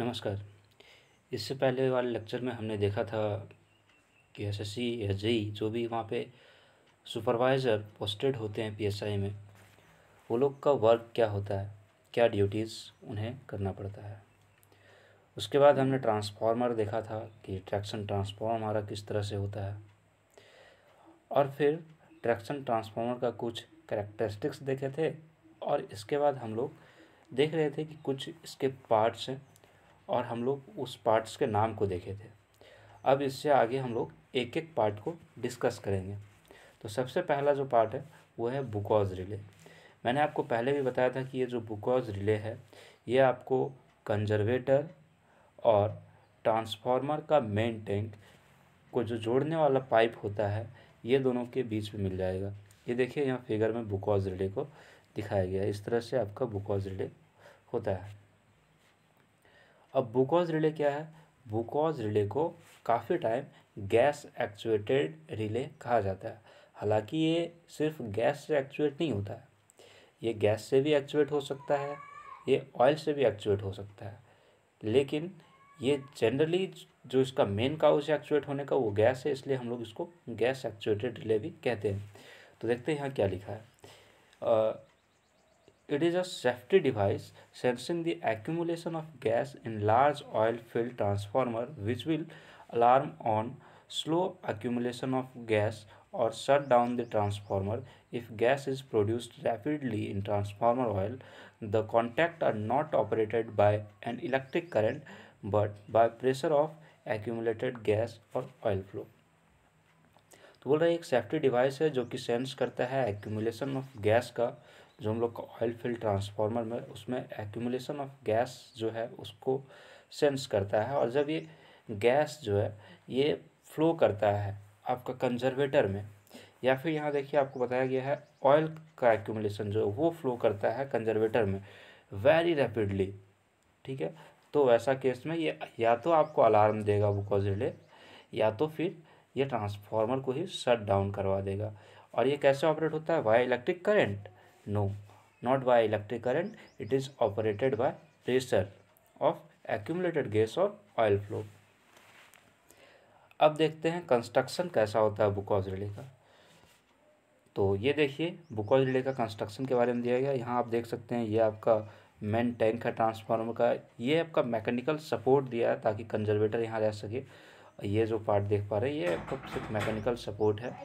नमस्कार इससे पहले वाले लेक्चर में हमने देखा था कि एस एस सी या जेई जो भी वहाँ पे सुपरवाइज़र पोस्टेड होते हैं पीएसआई में वो लोग का वर्क क्या होता है क्या ड्यूटीज़ उन्हें करना पड़ता है उसके बाद हमने ट्रांसफार्मर देखा था कि ट्रैक्शन ट्रांसफार्मर हमारा किस तरह से होता है और फिर ट्रैक्शन ट्रांसफार्मर का कुछ करेक्टरिस्टिक्स देखे थे और इसके बाद हम लोग देख रहे थे कि कुछ इसके पार्ट्स हैं और हम लोग उस पार्ट्स के नाम को देखे थे अब इससे आगे हम लोग एक एक पार्ट को डिस्कस करेंगे तो सबसे पहला जो पार्ट है वो है बुकॉज रिले मैंने आपको पहले भी बताया था कि ये जो बुकॉज रिले है ये आपको कंजर्वेटर और ट्रांसफार्मर का मेन टैंक को जो जोड़ने वाला पाइप होता है ये दोनों के बीच में मिल जाएगा ये देखिए यहाँ फिगर में बुकॉज रिले को दिखाया गया है इस तरह से आपका बुकॉज रिले होता है अब बुकॉज रिले क्या है बुकॉज रिले को काफ़ी टाइम गैस एक्चुएटेड रिले कहा जाता है हालांकि ये सिर्फ गैस से एक्चुएट नहीं होता है ये गैस से भी एक्चुएट हो सकता है ये ऑयल से भी एक्चुएट हो सकता है लेकिन ये जनरली जो इसका मेन काउज है एक्चुएट होने का वो गैस है इसलिए हम लोग इसको गैस एक्चुएटेड रिले भी कहते हैं तो देखते हैं यहाँ क्या लिखा है It is a safety device sensing the accumulation of gas in large oil field transformer which will alarm on slow accumulation of gas or shut down the transformer if gas is produced rapidly in transformer oil the contacts are not operated by an electric current but by pressure of accumulated gas और oil flow तो बोल रहा है एक safety device है जो कि sense करता है एक्यूमुलेशन ऑफ गैस का जो हम लोग का ऑयल फील्ड ट्रांसफार्मर में उसमें एक्यूमुलेशन ऑफ गैस जो है उसको सेंस करता है और जब ये गैस जो है ये फ्लो करता है आपका कंजर्वेटर में या फिर यहाँ देखिए आपको बताया गया है ऑयल का एक्यूमुलेशन जो है वो फ्लो करता है कंजर्वेटर में वेरी रैपिडली ठीक है तो वैसा केस में ये या तो आपको अलार्म देगा वो रिले या तो फिर ये ट्रांसफार्मर को ही शट डाउन करवा देगा और ये कैसे ऑपरेट होता है why electric current no not by electric current it is operated by pressure of accumulated gas और ऑयल फ्लो अब देखते हैं कंस्ट्रक्शन कैसा होता है बुकॉज रिले का तो ये देखिए बुकॉज रिले का कंस्ट्रक्शन के बारे में दिया गया यहाँ आप देख सकते हैं ये आपका मेन टैंक है ट्रांसफार्मर का ये आपका मैकेनिकल सपोर्ट दिया है ताकि कंजर्वेटर यहाँ रह सके ये जो पार्ट देख पा रहे हैं ये आपका सिर्फ मैकेनिकल सपोर्ट है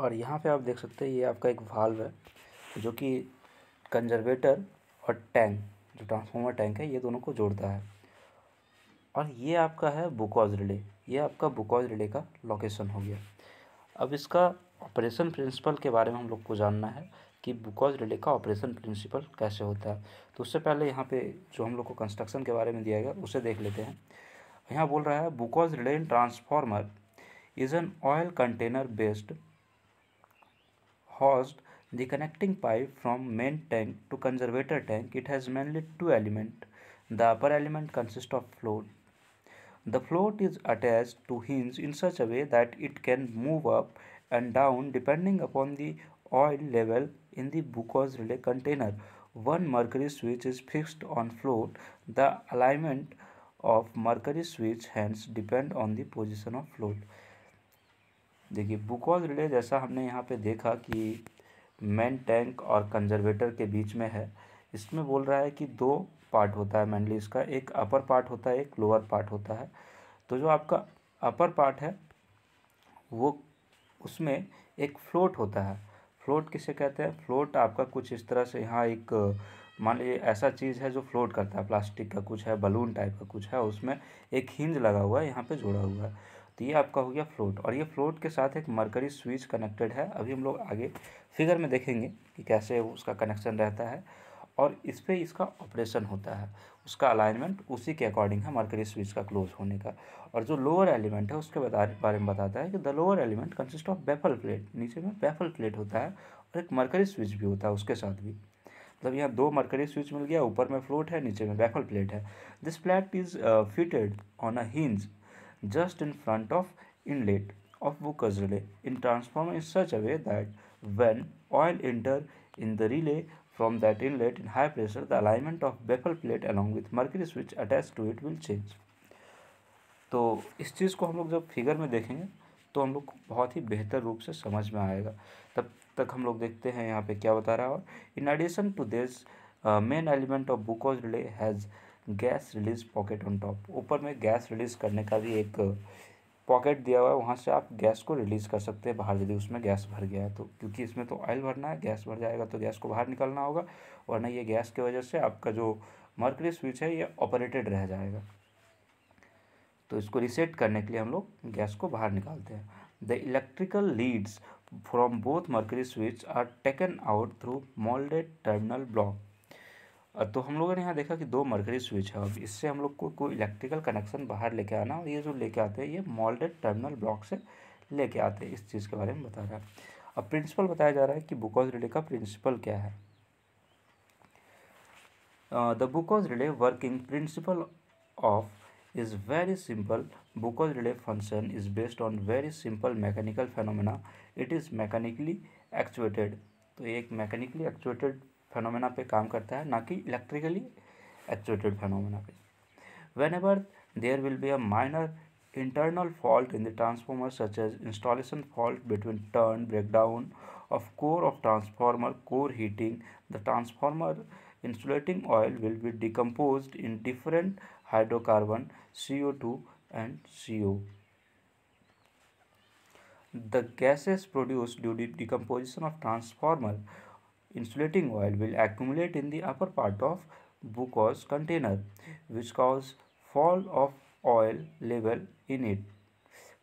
और यहाँ पे आप देख सकते हैं ये आपका एक वाल्व है जो कि कंजर्वेटर और टैंक जो ट्रांसफार्मर टैंक है ये दोनों को जोड़ता है और ये आपका है बुकॉज रिले ये आपका बुकॉज रिले का लोकेशन हो गया अब इसका ऑपरेशन प्रिंसिपल के बारे में हम लोग को जानना है कि बुकॉज रिले का ऑपरेशन प्रिंसिपल कैसे होता है तो उससे पहले यहाँ पे जो हम लोग को कंस्ट्रक्शन के बारे में दिया गया उसे देख लेते हैं यहाँ बोल रहा है Buchholz relay in transformer is an oil container based housed the connecting pipe from main tank to conservator tank. It has mainly two elements. The upper element consists of float. The float is attached to hinge in such a way that it can move up and down depending upon the oil level in the Bucos relay container. One mercury switch is fixed on float. The alignment of mercury switch hands depend on the position of float. देखिए बुक relay जैसा हमने यहाँ पे देखा कि main tank और conservator के बीच में है इसमें बोल रहा है कि दो पार्ट होता है मैनली इसका एक अपर पार्ट होता है एक लोअर पार्ट होता है तो जो आपका अपर पार्ट है वो उसमें एक फ्लोट होता है फ्लोट किसे कहते हैं फ्लोट आपका कुछ इस तरह से यहाँ एक मान लीजिए ऐसा चीज़ है जो फ्लोट करता है प्लास्टिक का कुछ है बलून टाइप का कुछ है उसमें एक हिंज लगा हुआ है यहाँ पे जोड़ा हुआ है तो ये आपका हो गया फ्लोट और ये फ्लोट के साथ एक मरकरी स्विच कनेक्टेड है अभी हम लोग आगे फिगर में देखेंगे कि कैसे उसका कनेक्शन रहता है और इस पर इसका ऑपरेशन होता है उसका अलाइनमेंट उसी के अकॉर्डिंग है मरकरी स्विच का क्लोज होने का और जो लोअर एलिमेंट है उसके बारे में बताता है कि the lower element consist of baffle plate नीचे में बेफल प्लेट होता है और एक मरकरी स्विच भी होता है उसके साथ भी मतलब यहाँ दो मरकरी स्विच मिल गया ऊपर में फ्लोट है नीचे में बैफल प्लेट है this plate is fitted on a hinge just in front of inlet of Bucas relay in transformer in such a way that when oil enter in the relay from that inlet in high pressure the alignment of baffle plate along with mercury switch attached to it will change तो इस चीज़ को हम लोग जब figure में देखेंगे तो हम लोग को बहुत ही बेहतर रूप से समझ में आएगा तब तक हम लोग देखते हैं यहाँ पे क्या बता रहा है और in addition to this main element of Buchholz relay has gas release pocket on top ऊपर में गैस रिलीज करने का भी एक पॉकेट दिया हुआ है वहाँ से आप गैस को रिलीज़ कर सकते हैं बाहर यदि उसमें गैस भर गया है तो क्योंकि इसमें तो ऑयल भरना है गैस भर जाएगा तो गैस को बाहर निकालना होगा वरना ये गैस की वजह से आपका जो मर्करी स्विच है ये ऑपरेटेड रह जाएगा तो इसको रिसेट करने के लिए हम लोग गैस को बाहर निकालते हैं the electrical leads from both mercury switch are taken out through moulded terminal block तो हम लोगों ने यहाँ देखा कि दो मरकरी स्विच है अब इससे हम लोग को कोई इलेक्ट्रिकल कनेक्शन बाहर लेके आना और ये जो लेके आते हैं ये मॉल्डेड टर्मिनल ब्लॉक से लेके आते हैं इस चीज़ के बारे में बता रहा है अब प्रिंसिपल बताया जा रहा है कि बुकॉज रिले का प्रिंसिपल क्या है the Buchholz relay working principle of very simple बुक because relay function is based on very simple mechanical phenomena it is mechanically actuated तो एक मैकेनिकली एक्चुएटेड फेनोमेना पे काम करता है ना कि इलेक्ट्रिकली एक्चुएटेड फेनोमेना पे whenever there will be a minor internal fault in the transformer such as installation fault between turn breakdown of core of transformer core heating the transformer insulating oil will be decompose in different hydrocarbon C O two and C O the gases produce due the decomposition of transformer Insulating oil will accumulate in the upper part of Bucos container which cause fall of oil level in it.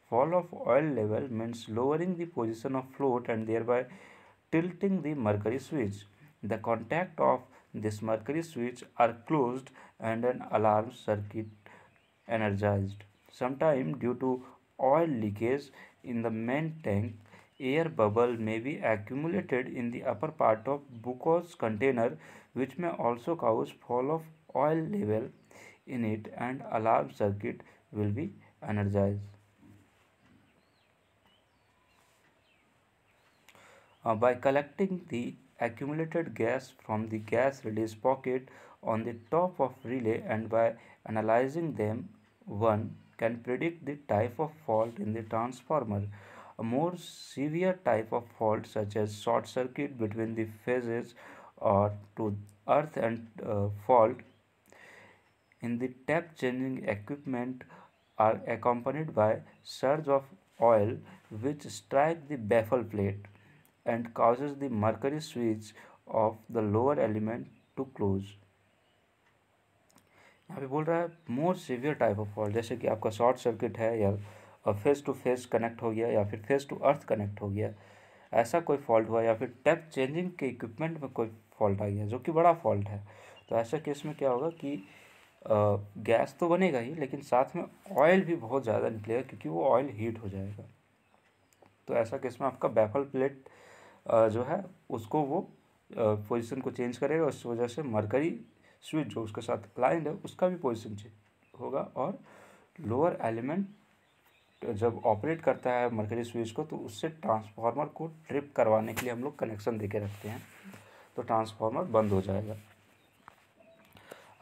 Fall of oil level means lowering the position of float and thereby tilting the mercury switch. The contact of this mercury switch are closed and an alarm circuit energized. Sometimes due to oil leakage in the main tank air bubble may be accumulated in the upper part of Bucos container which may also cause fall of oil level in it and alarm circuit will be energized. Uh, by collecting the accumulated gas from the gas release pocket on the top of relay and by analyzing them one can predict the type of fault in the transformer A more severe type of fault such as short circuit between the phases or to earth and uh, fault in the tap changing equipment are accompanied by surge of oil which strike the baffle plate and causes the mercury switch of the lower element to close यहाँ पे बोल रहा है more severe type of fault जैसे कि आपका short circuit है या और फेस टू फेस कनेक्ट हो गया या फिर फेस टू अर्थ कनेक्ट हो गया ऐसा कोई फॉल्ट हुआ या फिर टैप चेंजिंग के इक्विपमेंट में कोई फॉल्ट आ गया जो कि बड़ा फॉल्ट है तो ऐसा केस में क्या होगा कि गैस तो बनेगा ही लेकिन साथ में ऑयल भी बहुत ज़्यादा निकलेगा क्योंकि वो ऑयल हीट हो जाएगा तो ऐसा केस में आपका बैफल प्लेट जो है उसको वो पोजीशन को चेंज करेगा उस वजह से मरकरी स्विच जो उसके साथ लाइन है उसका भी पोजीशन चेंज होगा और लोअर एलिमेंट जब ऑपरेट करता है मर्करी स्विच को तो उससे ट्रांसफार्मर को ट्रिप करवाने के लिए हम लोग कनेक्शन दे के रखते हैं तो ट्रांसफार्मर बंद हो जाएगा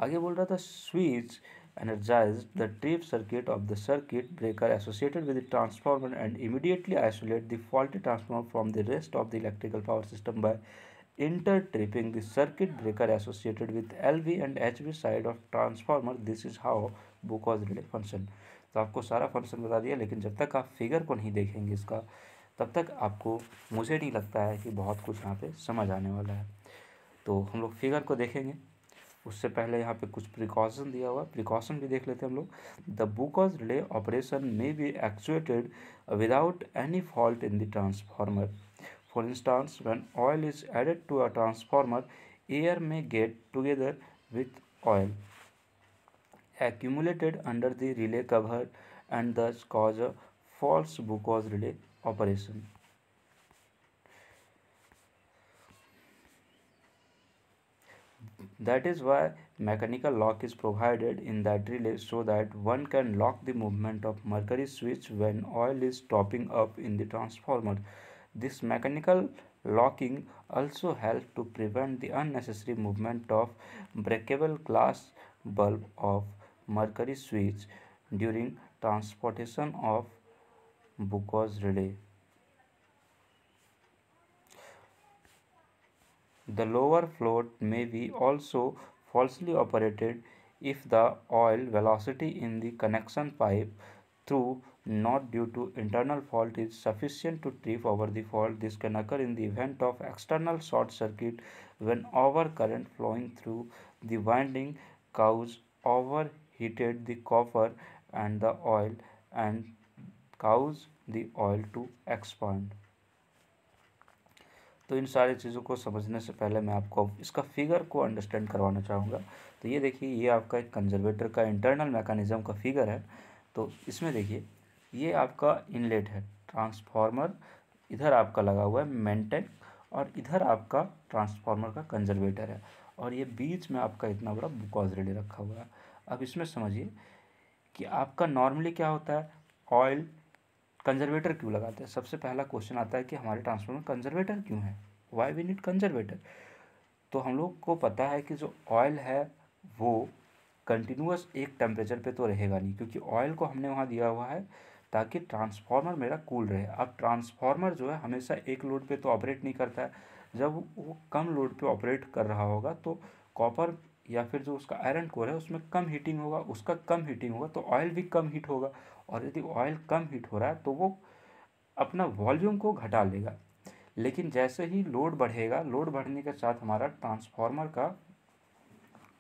आगे बोल रहा था switch energise the trip circuit of the circuit breaker associated with the transformer and immediately isolate the faulty transformer from the rest of the electrical power system by inter tripping the circuit breaker associated with L V and H V side of transformer this is how Buchholz relay function तो आपको सारा function बता दिया लेकिन जब तक आप figure को नहीं देखेंगे इसका तब तक आपको मुझे नहीं लगता है कि बहुत कुछ यहाँ पे समझ आने वाला है तो हम लोग फिगर को देखेंगे उससे पहले यहाँ पे कुछ प्रिकॉशन दिया हुआ प्रिकॉशन भी देख लेते हैं हम लोग द ऑज relay operation may be actuated without any fault in the transformer for instance when oil is added to a transformer air may get together with oil accumulated under the relay cover and thus cause a false Bukow's relay operation. That is why mechanical lock is provided in that relay so that one can lock the movement of mercury switch when oil is topping up in the transformer. This mechanical locking also helps to prevent the unnecessary movement of breakable glass bulb of mercury switch during transportation of Bucos relay. The lower float may be also falsely operated if the oil velocity in the connection pipe through not due to internal fault is sufficient to trip over the fault. This can occur in the event of external short circuit when overcurrent flowing through the winding causes over heated the copper and the oil and caused the oil to expand. तो इन सारी चीज़ों को समझने से पहले मैं आपको इसका फिगर को अंडरस्टैंड करवाना चाहूँगा तो ये देखिए ये आपका एक कंजर्वेटर का इंटरनल मैकेनिज्म का फिगर है तो इसमें देखिए ये आपका इनलेट है ट्रांसफार्मर इधर आपका लगा हुआ है मेंटेन और इधर आपका ट्रांसफार्मर का कंजर्वेटर है और ये बीच में आपका इतना बड़ा बुकॉज रेडी रखा हुआ है अब इसमें समझिए कि आपका नॉर्मली क्या होता है ऑयल कंजर्वेटर क्यों लगाते हैं सबसे पहला क्वेश्चन आता है कि हमारे ट्रांसफॉर्मर कंजर्वेटर क्यों है वाई वी नीड कंजर्वेटर तो हम लोग को पता है कि जो ऑयल है वो कंटिन्यूस एक टेम्परेचर पे तो रहेगा नहीं क्योंकि ऑयल को हमने वहाँ दिया हुआ है ताकि ट्रांसफार्मर मेरा कूल रहे अब ट्रांसफार्मर जो है हमेशा एक लोड पे तो ऑपरेट नहीं करता है जब वो कम लोड पे ऑपरेट कर रहा होगा तो कॉपर या फिर जो उसका आयरन कोर है उसमें कम हीटिंग होगा उसका कम हीटिंग होगा तो ऑयल भी कम हीट होगा और यदि ऑयल कम हीट हो रहा है तो वो अपना वॉल्यूम को घटा लेगा लेकिन जैसे ही लोड बढ़ेगा लोड बढ़ने के साथ हमारा ट्रांसफार्मर का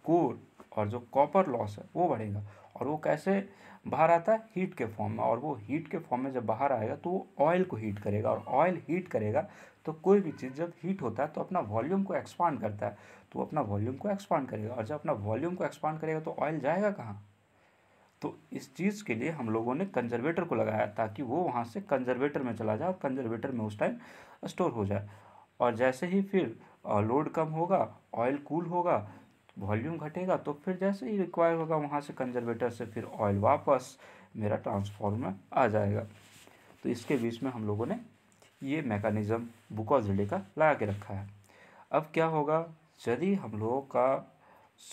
कोर और जो कॉपर लॉस है वो बढ़ेगा और वो कैसे बाहर आता है हीट के फॉर्म में और वो हीट के फॉर्म में जब बाहर आएगा तो वो ऑयल को हीट करेगा और ऑयल हीट करेगा तो कोई भी चीज़ जब हीट होता है तो अपना वॉल्यूम को एक्सपांड करता है तो अपना वॉल्यूम को एक्सपांड करेगा और जब अपना वॉल्यूम को एक्सपांड करेगा तो ऑयल जाएगा कहाँ तो इस चीज़ के लिए हम लोगों ने कंजर्वेटर को लगाया ताकि वो वहाँ से कंजर्वेटर में चला जाए और कंजर्वेटर में उस टाइम स्टोर हो जाए और जैसे ही फिर लोड कम होगा ऑयल कूल होगा वॉल्यूम घटेगा तो फिर जैसे ही रिक्वायर होगा वहाँ से कंजर्वेटर से फिर ऑयल वापस मेरा ट्रांसफॉर्मर आ जाएगा तो इसके बीच में हम लोगों ने ये मेकानिज़म बुकॉज का लगा के रखा है अब क्या होगा यदि हम लोगों का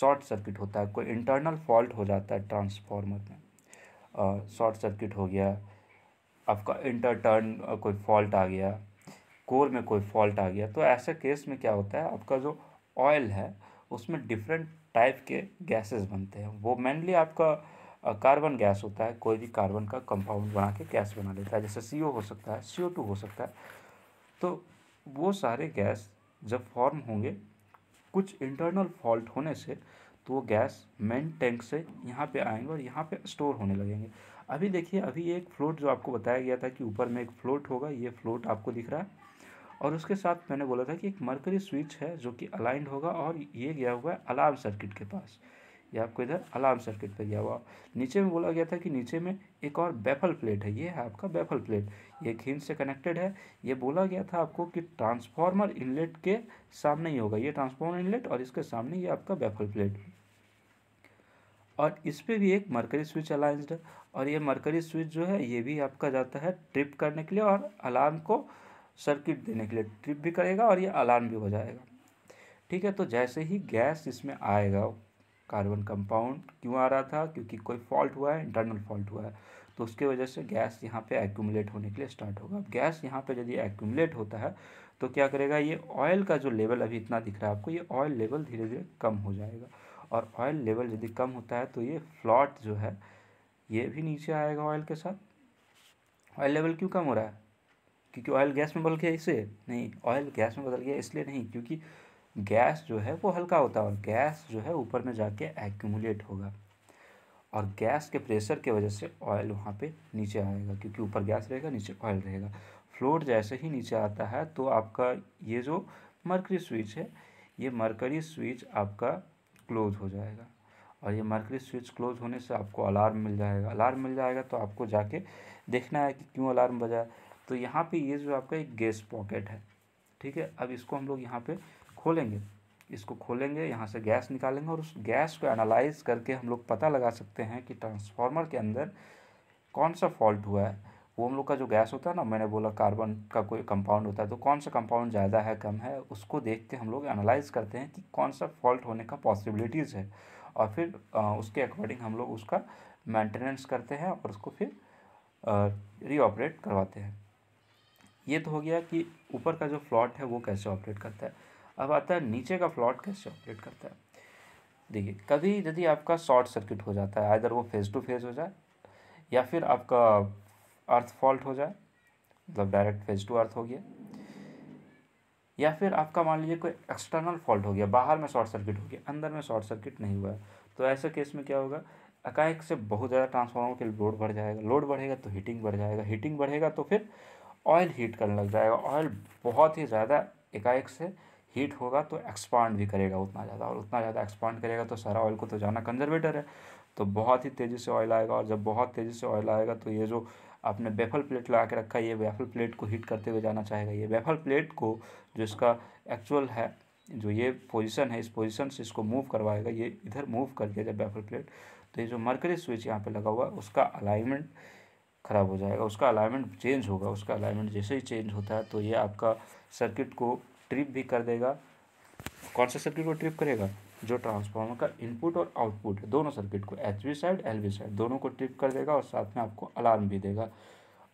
शॉर्ट सर्किट होता है कोई इंटरनल फॉल्ट हो जाता है ट्रांसफार्मर में शॉर्ट सर्किट हो गया आपका इंटरटर्न कोई फॉल्ट आ गया कोर में कोई फॉल्ट आ गया तो ऐसे केस में क्या होता है आपका जो ऑयल है उसमें डिफरेंट टाइप के गैसेस बनते हैं वो मेनली आपका कार्बन गैस होता है कोई भी कार्बन का कंपाउंड बना के गैस बना लेता है जैसे सी हो सकता है सी हो सकता है तो वो सारे गैस जब फॉर्म होंगे कुछ इंटरनल फॉल्ट होने से तो वो गैस मेन टैंक से यहाँ पे आएंगे और यहाँ पे स्टोर होने लगेंगे अभी देखिए अभी एक फ्लोट जो आपको बताया गया था कि ऊपर में एक फ्लोट होगा ये फ्लोट आपको दिख रहा है और उसके साथ मैंने बोला था कि एक मरकरी स्विच है जो कि अलाइंड होगा और ये गया हुआ है अलार्म सर्किट के पास ये आपको इधर अलार्म सर्किट पर गया हुआ नीचे में बोला गया था कि नीचे में एक और बैफल प्लेट है ये है आपका बैफल प्लेट ये घिन से कनेक्टेड है ये बोला गया था आपको कि ट्रांसफार्मर इनलेट के सामने ही होगा ये ट्रांसफार्मर इनलेट और इसके सामने ये आपका बैफल प्लेट और इस पर भी एक मरकरी स्विच अलाइंसड है और ये मरकरी स्विच जो है ये भी आपका जाता है ट्रिप करने के लिए और अलार्म को सर्किट देने के लिए ट्रिप भी करेगा और ये अलार्म भी हो जाएगा ठीक है तो जैसे ही गैस इसमें आएगा कार्बन कंपाउंड क्यों आ रहा था क्योंकि कोई फॉल्ट हुआ है इंटरनल फॉल्ट हुआ है तो उसके वजह से गैस यहाँ पे एक्यूमुलेट होने के लिए स्टार्ट होगा अब गैस यहाँ पे यदि एक्यूमुलेट होता है तो क्या करेगा ये ऑयल का जो लेवल अभी इतना दिख रहा है आपको ये ऑयल लेवल धीरे धीरे कम हो जाएगा और ऑयल लेवल यदि कम होता है तो ये फ्लॉट जो है ये भी नीचे आएगा ऑयल के साथ ऑयल लेवल क्यों कम हो रहा है क्योंकि ऑयल गैस में बदल गया इसे नहीं ऑयल गैस में बदल गया इसलिए नहीं क्योंकि गैस जो है वो हल्का होता है और गैस जो है ऊपर में जाके एक्यूमुलेट होगा और गैस के प्रेशर के वजह से ऑयल वहाँ पे नीचे आएगा क्योंकि ऊपर गैस रहेगा नीचे ऑयल रहेगा फ्लोर जैसे ही नीचे आता है तो आपका ये जो मरकरी स्विच है ये मरकरी स्विच आपका क्लोज हो जाएगा और ये मरकरी स्विच क्लोज होने से आपको अलार्म मिल जाएगा अलार्म मिल जाएगा तो आपको जाके देखना है कि क्यों अलार्म बजा तो यहाँ पर ये जो आपका एक गैस पॉकेट है ठीक है अब इसको हम लोग यहाँ पर खोलेंगे इसको खोलेंगे यहाँ से गैस निकालेंगे और उस गैस को एनालाइज करके हम लोग पता लगा सकते हैं कि ट्रांसफार्मर के अंदर कौन सा फॉल्ट हुआ है वो हम लोग का जो गैस होता है ना मैंने बोला कार्बन का कोई कंपाउंड होता है तो कौन सा कंपाउंड ज़्यादा है कम है उसको देख के हम लोग एनालाइज करते हैं कि कौन सा फॉल्ट होने का पॉसिबिलिटीज़ है और फिर उसके अकॉर्डिंग हम लोग उसका मेंटेनेंस करते हैं और उसको फिर रीऑपरेट करवाते हैं ये तो हो गया कि ऊपर का जो फ्लॉट है वो कैसे ऑपरेट करता है अब आता है नीचे का फ्लॉट कैसे ऑपरेट करता है देखिए कभी यदि आपका शॉर्ट सर्किट हो जाता है आधर वो फेज़ टू फेज़ हो जाए या फिर आपका अर्थ फॉल्ट हो जाए मतलब डायरेक्ट फेज़ टू अर्थ हो गया या फिर आपका मान लीजिए कोई एक्सटर्नल फॉल्ट हो गया बाहर में शॉर्ट सर्किट हो गया अंदर में शॉर्ट सर्किट नहीं हुआ तो ऐसे केस में क्या होगा अकाएक से बहुत ज़्यादा ट्रांसफार्मर के लोड बढ़ जाएगा लोड बढ़ेगा तो हीटिंग बढ़ जाएगा हीटिंग बढ़ेगा तो फिर ऑयल हीट करने लग जाएगा ऑयल बहुत ही ज़्यादा एकाएक से हीट होगा तो एक्सपांड भी करेगा उतना ज़्यादा और उतना ज़्यादा एक्सपांड करेगा तो सारा ऑयल को तो जाना कंजर्वेटर है तो बहुत ही तेज़ी से ऑयल आएगा और जब बहुत तेज़ी से ऑयल आएगा तो ये जो आपने बेफल प्लेट लगा के रखा है ये बेफल प्लेट को हीट करते हुए जाना चाहेगा ये बेफल प्लेट को जो इसका एक्चुअल है जो ये पोजिशन है इस पोजिशन से इसको मूव करवाएगा ये इधर मूव कर दिया जब बेफल प्लेट तो ये जो मरकरी स्विच यहाँ पर लगा हुआ है उसका अलाइनमेंट ख़राब हो जाएगा उसका अलाइनमेंट चेंज होगा उसका अलाइनमेंट जैसे ही चेंज होता है तो ये आपका सर्किट को ट्रिप भी कर देगा कौन सा सर्किट को ट्रिप करेगा जो ट्रांसफार्मर का इनपुट और आउटपुट दोनों सर्किट को H V side L V side दोनों को ट्रिप कर देगा और साथ में आपको अलार्म भी देगा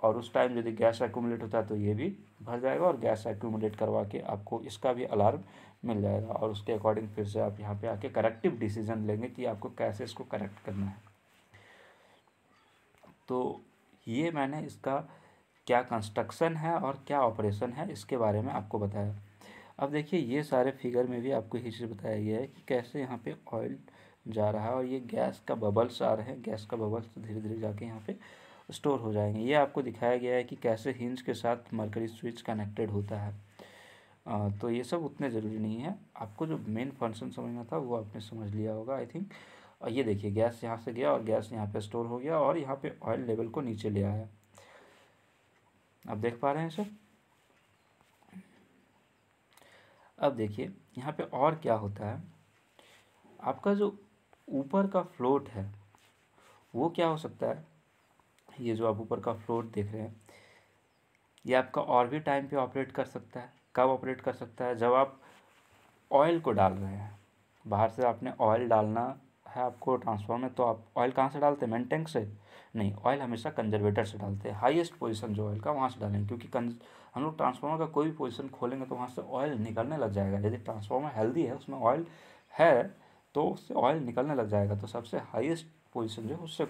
और उस टाइम यदि गैस एक्यूमुलेट होता है तो ये भी भर जाएगा और गैस एक्यूमुलेट करवा के आपको इसका भी अलार्म मिल जाएगा और उसके अकॉर्डिंग फिर से आप यहाँ पे आके करेक्टिव डिसीजन लेंगे कि आपको कैसे इसको करेक्ट करना है तो ये मैंने इसका क्या कंस्ट्रक्शन है और क्या ऑपरेशन है इसके बारे में आपको बताया अब देखिए ये सारे फिगर में भी आपको हिस्से बताया गया है कि कैसे यहाँ पे ऑयल जा रहा है और ये गैस का बबल्स आ रहे हैं गैस का बबल्स तो धीरे धीरे जाके यहाँ पे स्टोर हो जाएंगे ये आपको दिखाया गया है कि कैसे हिंज के साथ मरकरी स्विच कनेक्टेड होता है आ, तो ये सब उतने ज़रूरी नहीं है आपको जो मेन फंक्शन समझना था वो आपने समझ लिया होगा आई थिंक और ये देखिए गैस यहाँ से गया और गैस यहाँ पे स्टोर हो गया और यहाँ पे ऑयल लेवल को नीचे ले आया आप देख पा रहे हैं सर अब देखिए यहाँ पे और क्या होता है आपका जो ऊपर का फ्लोट है वो क्या हो सकता है ये जो आप ऊपर का फ्लोट देख रहे हैं ये आपका और भी टाइम पे ऑपरेट कर सकता है कब ऑपरेट कर सकता है जब आप ऑयल को डाल रहे हैं बाहर से आपने ऑयल डालना है आपको ट्रांसफॉर्म में तो आप ऑयल कहाँ से डालते हैं मेन टैंक से नहीं ऑयल हमेशा कंजर्वेटर से डालते हैं हाईएस्ट पोजीशन जो ऑयल का वहाँ से डालेंगे क्योंकि हम लोग ट्रांसफार्मर का कोई भी पोजिशन खोलेंगे तो वहाँ से ऑयल निकलने लग जाएगा यदि ट्रांसफार्मर हेल्दी है उसमें ऑयल है तो उससे ऑयल निकलने लग जाएगा तो सबसे हाइएस्ट पोजिशन जो है उससे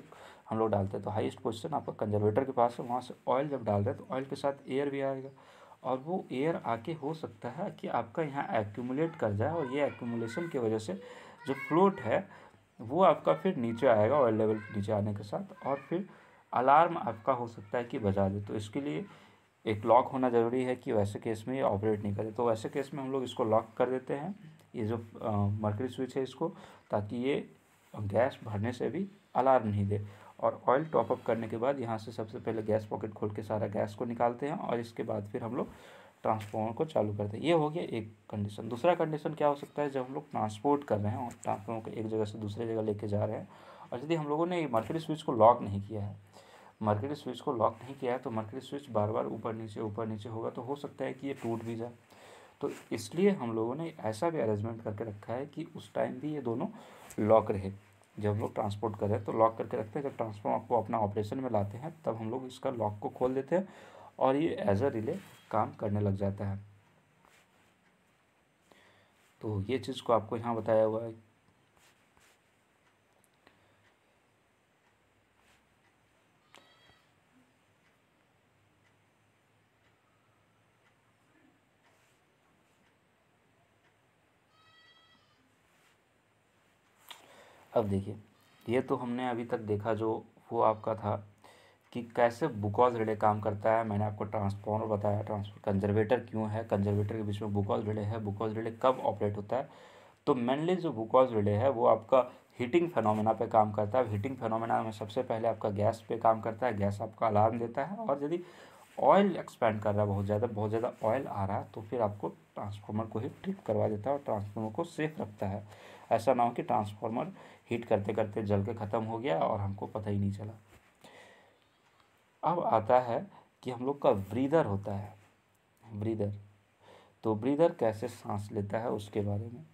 हम लोग डालते हैं तो हाइस्ट पोजिशन आपका कंजर्वेटर के पास है वहाँ से ऑयल जब डाल रहे हैं तो ऑयल के साथ एयर भी आएगा और वो एयर आके हो सकता है कि आपका यहाँ एक्यूमुलेट कर जाए और ये एक्यूमुलेशन की वजह से जो फ्लोट है वो आपका फिर नीचे आएगा ऑयल लेवल नीचे आने के साथ और फिर अलार्म आपका हो सकता है कि बजा दे तो इसके लिए एक लॉक होना ज़रूरी है कि वैसे केस में ये ऑपरेट नहीं करे तो वैसे केस में हम लोग इसको लॉक कर देते हैं ये जो मर्करी स्विच है इसको ताकि ये गैस भरने से भी अलार्म नहीं दे और ऑयल टॉपअप करने के बाद यहाँ से सबसे पहले गैस पॉकेट खोल के सारा गैस को निकालते हैं और इसके बाद फिर हम लोग ट्रांसफॉर्मर को चालू करते हैं ये हो गया एक कंडीशन दूसरा कंडीशन क्या हो सकता है जब हम लोग ट्रांसपोर्ट कर रहे हैं और ट्रांसफॉर्मर को एक जगह से दूसरे जगह लेके जा रहे हैं और यदि हम लोगों ने मर्करी स्विच को लॉक नहीं किया है मार्केट स्विच को लॉक नहीं किया है तो मार्केट स्विच बार बार ऊपर नीचे ऊपर नीचे होगा तो हो सकता है कि ये टूट भी जाए तो इसलिए हम लोगों ने ऐसा भी अरेंजमेंट करके रखा है कि उस टाइम भी ये दोनों लॉक रहे जब हम लोग ट्रांसपोर्ट करें तो लॉक करके रखते हैं जब ट्रांसपोर्ट आपको अपना ऑपरेशन में लाते हैं तब हम लोग इसका लॉक को खोल देते हैं और ये एज अ रिले काम करने लग जाता है तो ये चीज़ को आपको यहाँ बताया हुआ है अब देखिए ये तो हमने अभी तक देखा जो वो आपका था कि कैसे बुकॉज रिले काम करता है मैंने आपको ट्रांसफॉर्मर बताया ट्रांसफॉर्मर कंजर्वेटर क्यों है कंजर्वेटर के बीच में बुकॉज रिले है बुकॉज रिले कब ऑपरेट होता है तो मेनली जो बुकॉज रिले है वो आपका हीटिंग फेनोमेना पे काम करता है हीटिंग फेनोमेना में सबसे पहले आपका गैस पे काम करता है गैस आपका अलार्म देता है और यदि ऑयल एक्सपेंड कर रहा है बहुत ज़्यादा बहुत ज़्यादा ऑयल आ रहा है तो फिर आपको ट्रांसफार्मर को ही ट्रिप करवा देता है और ट्रांसफार्मर को सेफ रखता है ऐसा ना हो कि ट्रांसफार्मर हीट करते करते जल के ख़त्म हो गया और हमको पता ही नहीं चला अब आता है कि हम लोग का ब्रीदर होता है ब्रीदर तो ब्रीदर कैसे सांस लेता है उसके बारे में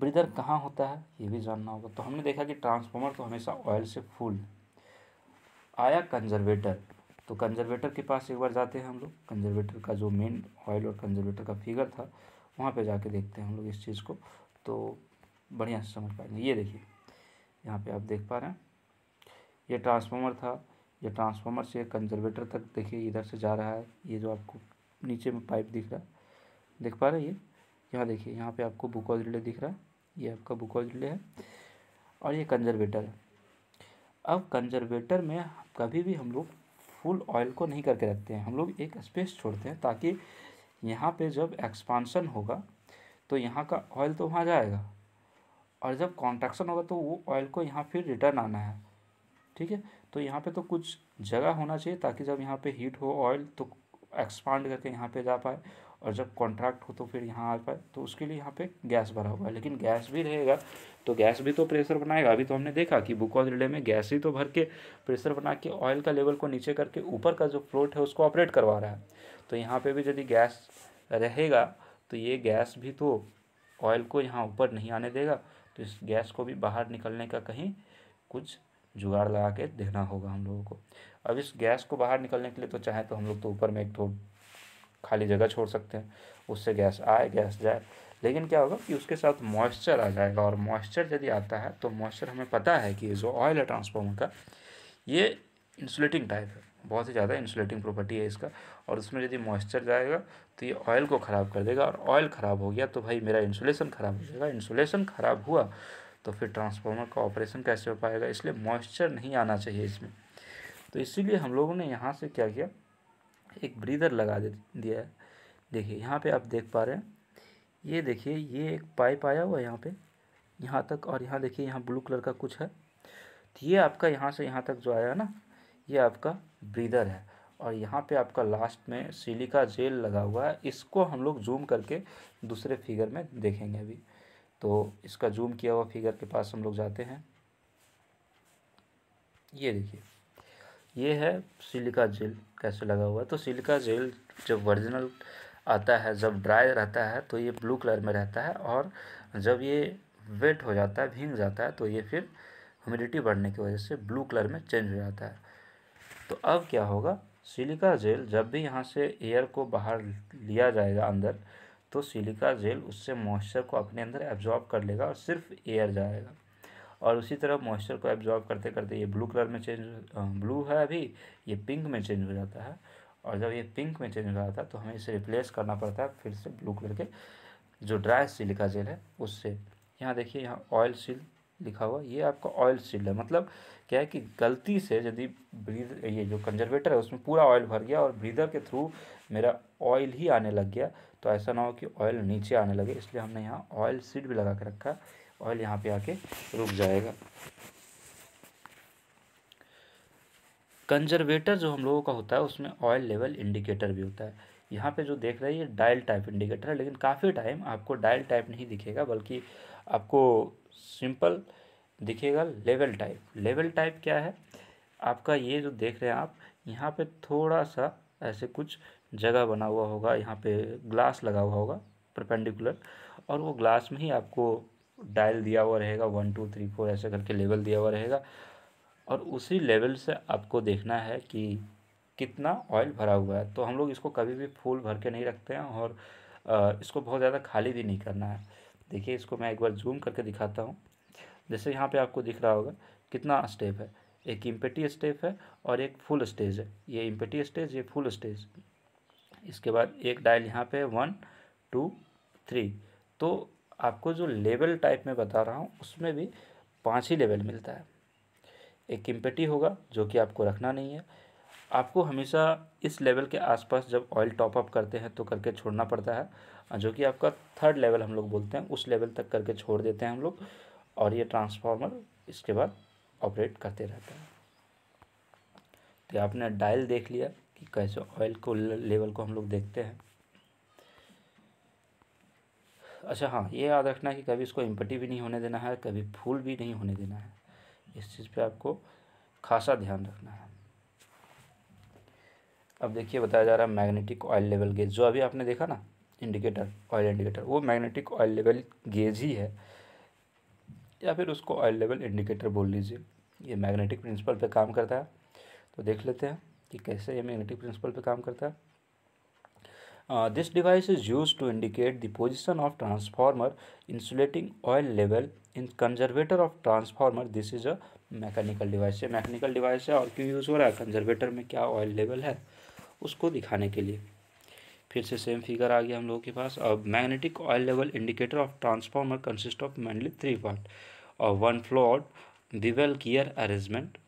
ब्रीदर कहाँ होता है ये भी जानना होगा तो हमने देखा कि ट्रांसफार्मर तो हमेशा ऑयल से फुल आया कंजर्वेटर तो कंजर्वेटर के पास एक बार जाते हैं हम लोग कंजर्वेटर का जो मेन ऑयल और कंजर्वेटर का फिगर था वहाँ पे जाके देखते हैं हम लोग इस चीज़ को तो बढ़िया से समझ पाएंगे ये देखिए यहाँ पे आप देख पा रहे हैं ये ट्रांसफार्मर था ये ट्रांसफार्मर से कंजर्वेटर तक देखिए इधर से जा रहा है ये जो आपको नीचे में पाइप दिख रहा है देख पा रहे हैं ये यहाँ देखिए यहाँ पे आपको बुकॉज रिले दिख रहा है ये आपका बुकॉज रिले है और ये कंजर्वेटर है अब कंजर्वेटर में कभी भी हम लोग फुल ऑयल को नहीं करके रखते हैं हम लोग एक स्पेस छोड़ते हैं ताकि यहाँ पे जब एक्सपांसन होगा तो यहाँ का ऑयल तो वहाँ जाएगा और जब कॉन्ट्रैक्शन होगा तो वो ऑयल को यहाँ फिर रिटर्न आना है ठीक है तो यहाँ पे तो कुछ जगह होना चाहिए ताकि जब यहाँ पे हीट हो ऑयल तो एक्सपांड करके यहाँ पे जा पाए और जब कॉन्ट्रैक्ट हो तो फिर यहाँ आ पाए तो उसके लिए यहाँ पे गैस भरा हुआ है लेकिन गैस भी रहेगा तो गैस भी तो प्रेशर बनाएगा अभी तो हमने देखा कि बुक ऑफ रिले में गैस ही तो भर के प्रेशर बना के ऑयल का लेवल को नीचे करके ऊपर का जो फ्लोट है उसको ऑपरेट करवा रहा है तो यहाँ पर भी यदि गैस रहेगा तो ये गैस भी तो ऑयल को यहाँ ऊपर नहीं आने देगा तो इस गैस को भी बाहर निकलने का कहीं कुछ जुगाड़ लगा के देना होगा हम लोगों को अब इस गैस को बाहर निकलने के लिए तो चाहे तो हम लोग तो ऊपर में एक ठो खाली जगह छोड़ सकते हैं उससे गैस आए गैस जाए लेकिन क्या होगा कि उसके साथ मॉइस्चर आ जाएगा और मॉइस्चर यदि आता है तो मॉइस्चर हमें पता है कि जो ऑयल है ट्रांसफॉर्मर का ये इंसुलेटिंग टाइप है बहुत ही ज़्यादा इंसुलेटिंग प्रॉपर्टी है इसका और उसमें यदि मॉइस्चर जाएगा तो ये ऑयल को ख़राब कर देगा और ऑयल ख़राब हो गया तो भाई मेरा इंसुलेशन ख़राब हो जाएगा इंसुलेशन ख़राब हुआ तो फिर ट्रांसफार्मर का ऑपरेशन कैसे हो पाएगा इसलिए मॉइस्चर नहीं आना चाहिए इसमें तो इसीलिए हम लोगों ने यहाँ से क्या किया एक ब्रीदर लगा दे दिया है देखिए यहाँ पर आप देख पा रहे हैं ये देखिए ये एक पाइप आया हुआ है यहाँ पर यहाँ तक और यहाँ देखिए यहाँ ब्लू कलर का कुछ है तो ये आपका यहाँ से यहाँ तक जो आया ना ये आपका ब्रीदर है और यहाँ पे आपका लास्ट में सिलिका जेल लगा हुआ है इसको हम लोग जूम करके दूसरे फिगर में देखेंगे अभी तो इसका जूम किया हुआ फिगर के पास हम लोग जाते हैं ये देखिए ये है सिलिका जेल कैसे लगा हुआ है तो सिलिका जेल जब वर्जिनल आता है जब ड्राई रहता है तो ये ब्लू कलर में रहता है और जब ये वेट हो जाता है भींग जाता है तो ये फिर ह्यूमिडिटी बढ़ने की वजह से ब्लू कलर में चेंज हो जाता है तो अब क्या होगा सिलिका जेल जब भी यहाँ से एयर को बाहर लिया जाएगा अंदर तो सिलिका जेल उससे मॉइस्चर को अपने अंदर एब्जॉर्ब कर लेगा और सिर्फ एयर जाएगा और उसी तरह मॉइस्चर को एब्जॉर्ब करते करते ये ब्लू कलर में चेंज ब्लू है अभी ये पिंक में चेंज हो जाता है और जब ये पिंक में चेंज हो जाता है तो हमें इसे रिप्लेस करना पड़ता है फिर से ब्लू कलर के जो ड्राई सिलिका जेल है उससे यहाँ देखिए यहाँ ऑयल सील लिखा हुआ ये आपका ऑयल सील्ड है मतलब क्या है कि गलती से यदि ब्रीद ये जो कंजर्वेटर है उसमें पूरा ऑयल भर गया और ब्रीदर के थ्रू मेरा ऑयल ही आने लग गया तो ऐसा ना हो कि ऑयल नीचे आने लगे इसलिए हमने यहाँ ऑयल सीड भी लगा के रखा ऑयल यहाँ पे आके रुक जाएगा कंजर्वेटर जो हम लोगों का होता है उसमें ऑयल लेवल इंडिकेटर भी होता है यहाँ पे जो देख रहे हैं ये डायल टाइप इंडिकेटर है लेकिन काफ़ी टाइम आपको डायल टाइप नहीं दिखेगा बल्कि आपको सिंपल दिखेगा लेवल टाइप लेवल टाइप क्या है आपका ये जो देख रहे हैं आप यहाँ पे थोड़ा सा ऐसे कुछ जगह बना हुआ होगा यहाँ पे ग्लास लगा हुआ होगा परपेंडिकुलर और वो ग्लास में ही आपको डायल दिया हुआ रहेगा वन टू थ्री फोर ऐसे करके लेवल दिया हुआ रहेगा और उसी लेवल से आपको देखना है कि कितना ऑयल भरा हुआ है तो हम लोग इसको कभी भी फूल भर के नहीं रखते हैं और इसको बहुत ज़्यादा खाली भी नहीं करना है देखिए इसको मैं एक बार जूम करके दिखाता हूँ जैसे यहाँ पे आपको दिख रहा होगा कितना स्टेप है एक इम्पेटी स्टेप है और एक फुल स्टेज है ये इम्पेटी स्टेज ये फुल स्टेज इसके बाद एक डायल यहाँ पे वन टू थ्री तो आपको जो लेवल टाइप में बता रहा हूँ उसमें भी पाँच ही लेवल मिलता है एक इम्पेटी होगा जो कि आपको रखना नहीं है आपको हमेशा इस लेवल के आसपास जब ऑयल टॉपअप करते हैं तो करके छोड़ना पड़ता है हाँ, जो कि आपका थर्ड लेवल हम लोग बोलते हैं उस लेवल तक करके छोड़ देते हैं हम लोग और ये ट्रांसफार्मर इसके बाद ऑपरेट करते रहते हैं तो आपने डायल देख लिया कि कैसे ऑयल को लेवल को हम लोग देखते हैं अच्छा हाँ ये याद रखना है कि कभी इसको इम्पटी भी नहीं होने देना है कभी फूल भी नहीं होने देना है इस चीज़ पे आपको खासा ध्यान रखना है अब देखिए बताया जा रहा है मैग्नेटिक ऑयल लेवल गेज जो अभी आपने देखा ना इंडिकेटर ऑयल इंडिकेटर वो मैग्नेटिक ऑयल लेवल गेज ही है या फिर उसको ऑयल लेवल इंडिकेटर बोल लीजिए ये मैग्नेटिक प्रिंसिपल पे काम करता है तो देख लेते हैं कि कैसे ये मैग्नेटिक प्रिंसिपल पे काम करता है this device is use to indicate the position of transformer insulating oil level in conservator of transformer this is a mechanical device है मैकेनिकल डिवाइस है और क्यों यूज़ हो रहा है कंजर्वेटर में क्या ऑयल लेवल है उसको दिखाने के लिए फिर से सेम फिगर आ गया हम लोगों के पास अब magnetic oil level indicator of transformer consist of mainly three part और one float bevel gear arrangement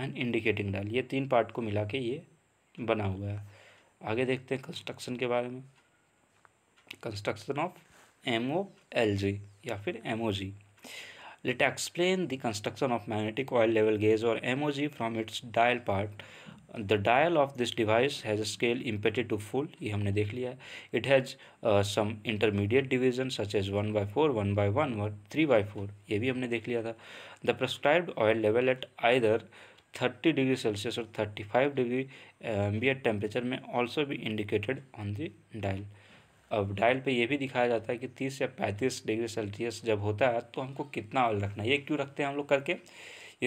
and indicating dial ये तीन पार्ट को मिला के ये बना हुआ है आगे देखते हैं कंस्ट्रक्शन के बारे में construction of M O L G या फिर M O G let explain the construction of magnetic oil level gauge और M O G from its dial part the dial of this device has scale empty to full ये हमने देख लिया है it has some intermediate division such as one by four one by one और three by four ये भी हमने देख लिया था the prescribed oil level at either thirty degree Celsius और thirty five degree ambient temperature में ऑल्सो भी इंडिकेटेड ऑन द डायल अब डायल पे ये भी दिखाया जाता है कि तीस या पैंतीस डिग्री सेल्सियस जब होता है तो हमको कितना ऑयल रखना है ये क्यों रखते हैं हम लोग करके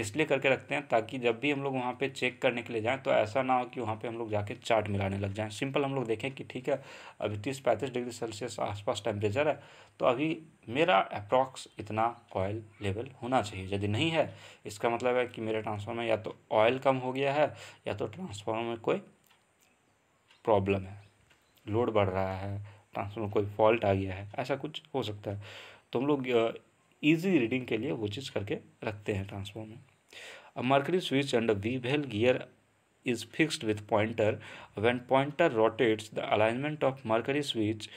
इसलिए करके रखते हैं ताकि जब भी हम लोग वहाँ पर चेक करने के लिए जाएँ तो ऐसा ना हो कि वहाँ पर हम लोग जाके चार्ट मिलाने लग जाएँ सिंपल हम लोग देखें कि ठीक है अभी तीस पैंतीस डिग्री सेल्सियस आसपास टेम्परेचर है तो अभी मेरा अप्रॉक्स इतना ऑयल लेवल होना चाहिए यदि नहीं है इसका मतलब है कि मेरे ट्रांसफार्मर या तो ऑयल कम हो गया है या तो ट्रांसफार्मर में कोई प्रॉब्लम है लोड बढ़ रहा है ट्रांसफार्मर कोई फॉल्ट आ गया है ऐसा कुछ हो सकता है तो हम लोग ईजी रीडिंग के लिए वो चीज़ करके रखते हैं ट्रांसफॉर्म में अब mercury switch and bevel gear is fixed with pointer when pointer rotates the alignment of mercury switch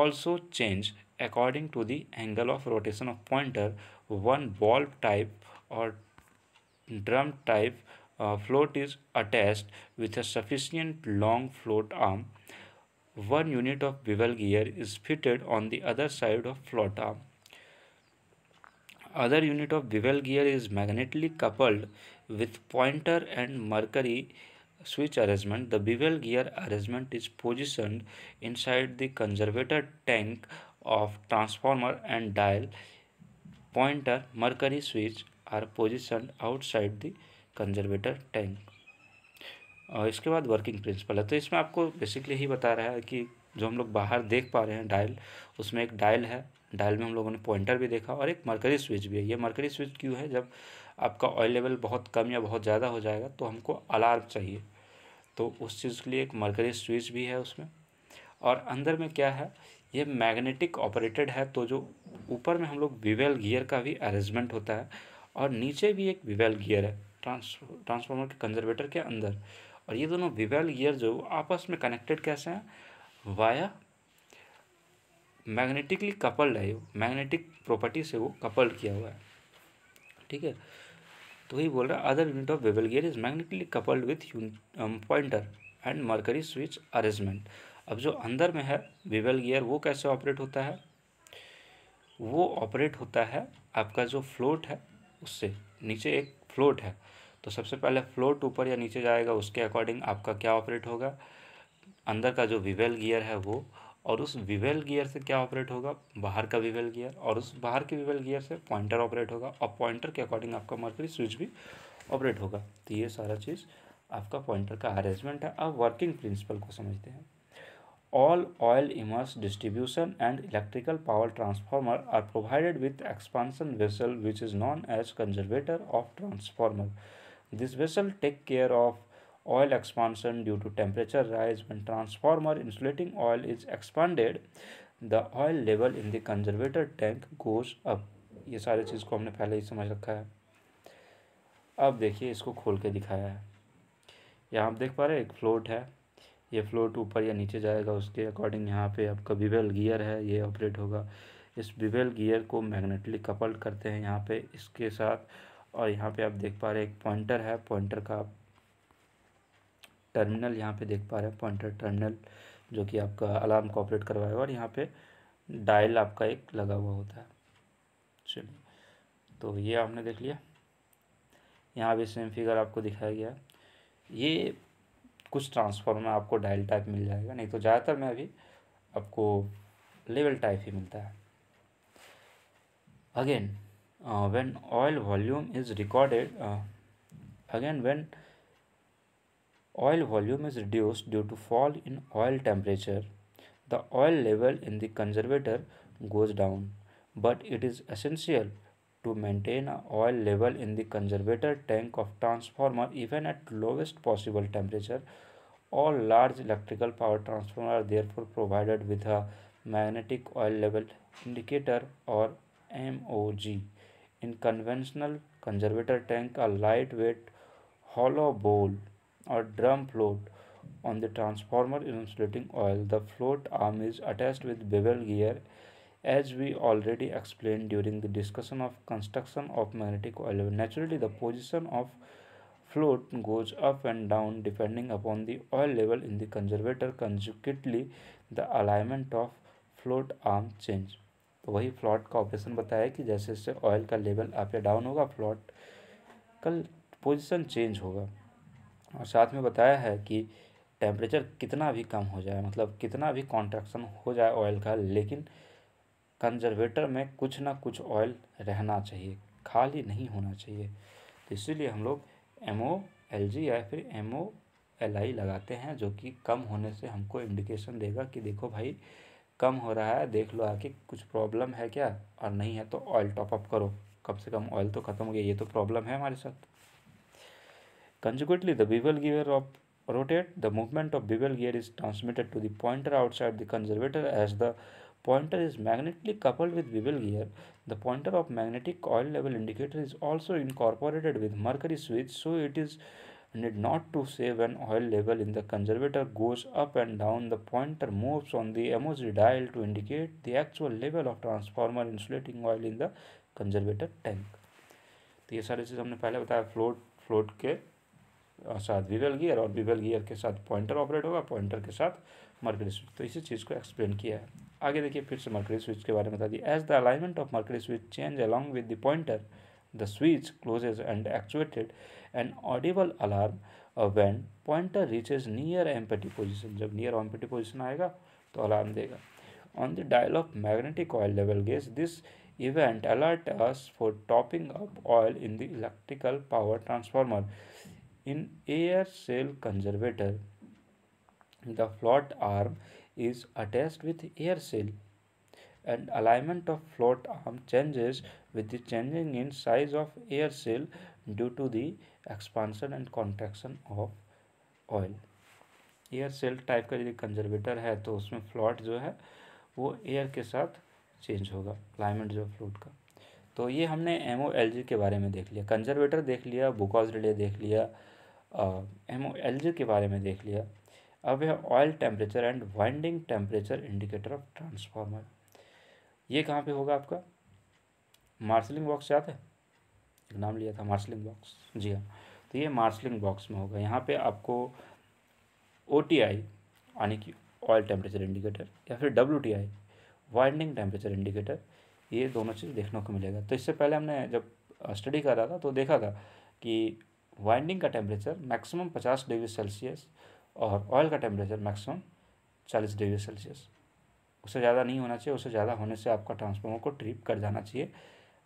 also change according to the angle of rotation of pointer one bulb type और drum type float is attached with a sufficient long float arm one unit of bevel gear is fitted on the other side of float arm other unit of bevel gear is magnetically coupled with pointer and mercury switch arrangement. The bevel gear arrangement is positioned inside the conservator tank of transformer and dial. Pointer, mercury switch are positioned outside the conservator tank. और इसके बाद working principle है तो इसमें आपको basically ही बता रहा है कि जो हम लोग बाहर देख पा रहे हैं डायल उसमें एक डायल है डायल में हम लोगों ने पॉइंटर भी देखा और एक मरकरी स्विच भी है ये मरकरी स्विच क्यों है जब आपका ऑयल लेवल बहुत कम या बहुत ज़्यादा हो जाएगा तो हमको अलार्म चाहिए तो उस चीज़ के लिए एक मरकरी स्विच भी है उसमें और अंदर में क्या है ये मैग्नेटिक ऑपरेटेड है तो जो ऊपर में हम लोग विवेल गियर का भी अरेंजमेंट होता है और नीचे भी एक विवेल गियर है ट्रांस ट्रांसफॉर्मर के कंजर्वेटर के अंदर और ये दोनों विवेल गियर जो आपस में कनेक्टेड कैसे हैं वाया मैग्नेटिकली कपल्ड है मैग्नेटिक प्रॉपर्टी से वो कपल्ड किया हुआ है ठीक है तो वही बोल रहा है other unit of bevel gear is magnetically coupled with pointer and mercury switch arrangement अब जो अंदर में है वेबल गियर वो कैसे ऑपरेट होता है वो ऑपरेट होता है आपका जो फ्लोट है उससे नीचे एक फ्लोट है तो सबसे पहले फ्लोट ऊपर या नीचे जाएगा उसके अकॉर्डिंग आपका क्या ऑपरेट होगा अंदर का जो विवेल गियर है वो और उस विवेल गियर से क्या ऑपरेट होगा बाहर का विवेल गियर और उस बाहर के विवेल गियर से पॉइंटर ऑपरेट होगा और पॉइंटर के अकॉर्डिंग आपका मर्करी स्विच भी ऑपरेट होगा तो ये सारा चीज़ आपका पॉइंटर का अरेंजमेंट है अब वर्किंग प्रिंसिपल को समझते हैं all oil immersed distribution and electrical power transformer are provided with expansion vessel which is known as conservator of transformer this vessel take care of oil expansion due to temperature rise when transformer insulating oil is expanded the oil level in the conservator tank goes up ये सारे चीज़ को हमने पहले ही समझ रखा है अब देखिए इसको खोल के दिखाया है यहाँ आप देख पा रहे हैं एक फ्लोट है ये फ्लोट ऊपर या नीचे जाएगा उसके अकॉर्डिंग यहाँ पे आपका विवेल गियर है ये ऑपरेट होगा इस विवेल गियर को मैग्नेटली कपल्ड करते हैं यहाँ पे इसके साथ और यहाँ पे आप देख पा रहे हैं एक पॉइंटर है पॉइंटर का आप टर्मिनल यहाँ पे देख पा रहे हैं पॉइंटर टर्मिनल जो कि आपका अलार्म को ऑपरेट करवाएगा और यहाँ पे डायल आपका एक लगा हुआ होता है चलिए तो ये आपने देख लिया यहाँ भी सेम फिगर आपको दिखाया गया ये कुछ ट्रांसफॉर्मर आपको डायल टाइप मिल जाएगा नहीं तो ज़्यादातर में अभी आपको लेवल टाइप ही मिलता है again when oil volume is recorded again when oil volume is reduced due to fall in oil temperature. The oil level in the conservator goes down, but it is essential to maintain an oil level in the conservator tank of transformer even at lowest possible temperature. All large electrical power transformers are therefore provided with a magnetic oil level indicator or MOG. In conventional conservator tank, a lightweight hollow bowl a drum float on the transformer insulating oil. The float arm is attached with bevel gear as we already explained during the discussion of construction of magnetic oil. Naturally, the position of float goes up and down depending upon the oil level in the conservator. Consequently, the alignment of float arm change. तो वही float का operation बताया कि जैसे जैसे oil का level up या down होगा फ्लॉट का पोजीशन चेंज होगा और साथ में बताया है कि टेम्परेचर कितना भी कम हो जाए मतलब कितना भी कॉन्ट्रैक्शन हो जाए ऑयल का लेकिन कंजर्वेटर में कुछ ना कुछ ऑयल रहना चाहिए खाली नहीं होना चाहिए तो इसीलिए हम लोग एम ओ एल जी या फिर एम ओ एल आई लगाते हैं जो कि कम होने से हमको इंडिकेशन देगा कि देखो भाई कम हो रहा है देख लो आके कुछ प्रॉब्लम है क्या और नहीं है तो ऑयल टॉपअप करो कम से कम ऑयल तो ख़त्म हो गया ये तो प्रॉब्लम है हमारे साथ Consequently, the bevel gear of rotate, the movement of bevel gear is transmitted to the pointer outside the conservator as the pointer is magnetically coupled with bevel gear. The pointer of magnetic coil level indicator is also incorporated with mercury switch so it is need not to say when oil level in the conservator goes up and down the pointer moves on the MOG dial to indicate the actual level of transformer insulating oil in the conservator tank. तो ये सारी चीज़ हमने पहले बताया float float के साथ Vivel gear और Vivel gear के साथ पॉइंटर ऑपरेट होगा पॉइंटर के साथ मर्करी स्विच तो इसी चीज़ को एक्सप्लेन किया है आगे देखिए फिर से मर्करी स्विच के बारे में बता दिए as the alignment of mercury switch change along with the pointer the switch closes and actuated and audible alarm when pointer reaches near empty position जब नियर एम्पेटी पोजिशन आएगा तो अलार्म देगा on the dial of magnetic oil level gauge this event alert us for topping up oil in the electrical power transformer in air cell conservator. The float arm is attached with air cell and alignment of float arm changes with the changing in size of air cell due to the expansion and contraction of oil air cell type का यदि conservator है तो उसमें float जो है वो air के साथ चेंज होगा अलाइनमेंट जो फ्लूट का तो ये हमने एम के बारे में देख लिया कंजर्वेटर देख लिया बुकॉज रिले देख लिया एम एल के बारे में देख लिया अब है oil temperature and winding temperature indicator of transformer ये कहाँ पे होगा आपका मार्सलिंग बॉक्स याद है नाम लिया था मार्सलिंग बॉक्स जी हाँ तो ये मार्सलिंग बॉक्स में होगा यहाँ पे आपको ओ टी आई यानी कि ऑयल टेम्परेचर इंडिकेटर या फिर W T I winding temperature indicator ये दोनों चीज़ देखने को मिलेगा तो इससे पहले हमने जब स्टडी करा था तो देखा था कि वाइंडिंग का टेम्परेचर मैक्सिमम पचास डिग्री सेल्सियस और ऑयल का टेम्परेचर मैक्सिमम चालीस डिग्री सेल्सियस उससे ज़्यादा नहीं होना चाहिए उससे ज़्यादा होने से आपका ट्रांसफॉर्मर को ट्रिप कर जाना चाहिए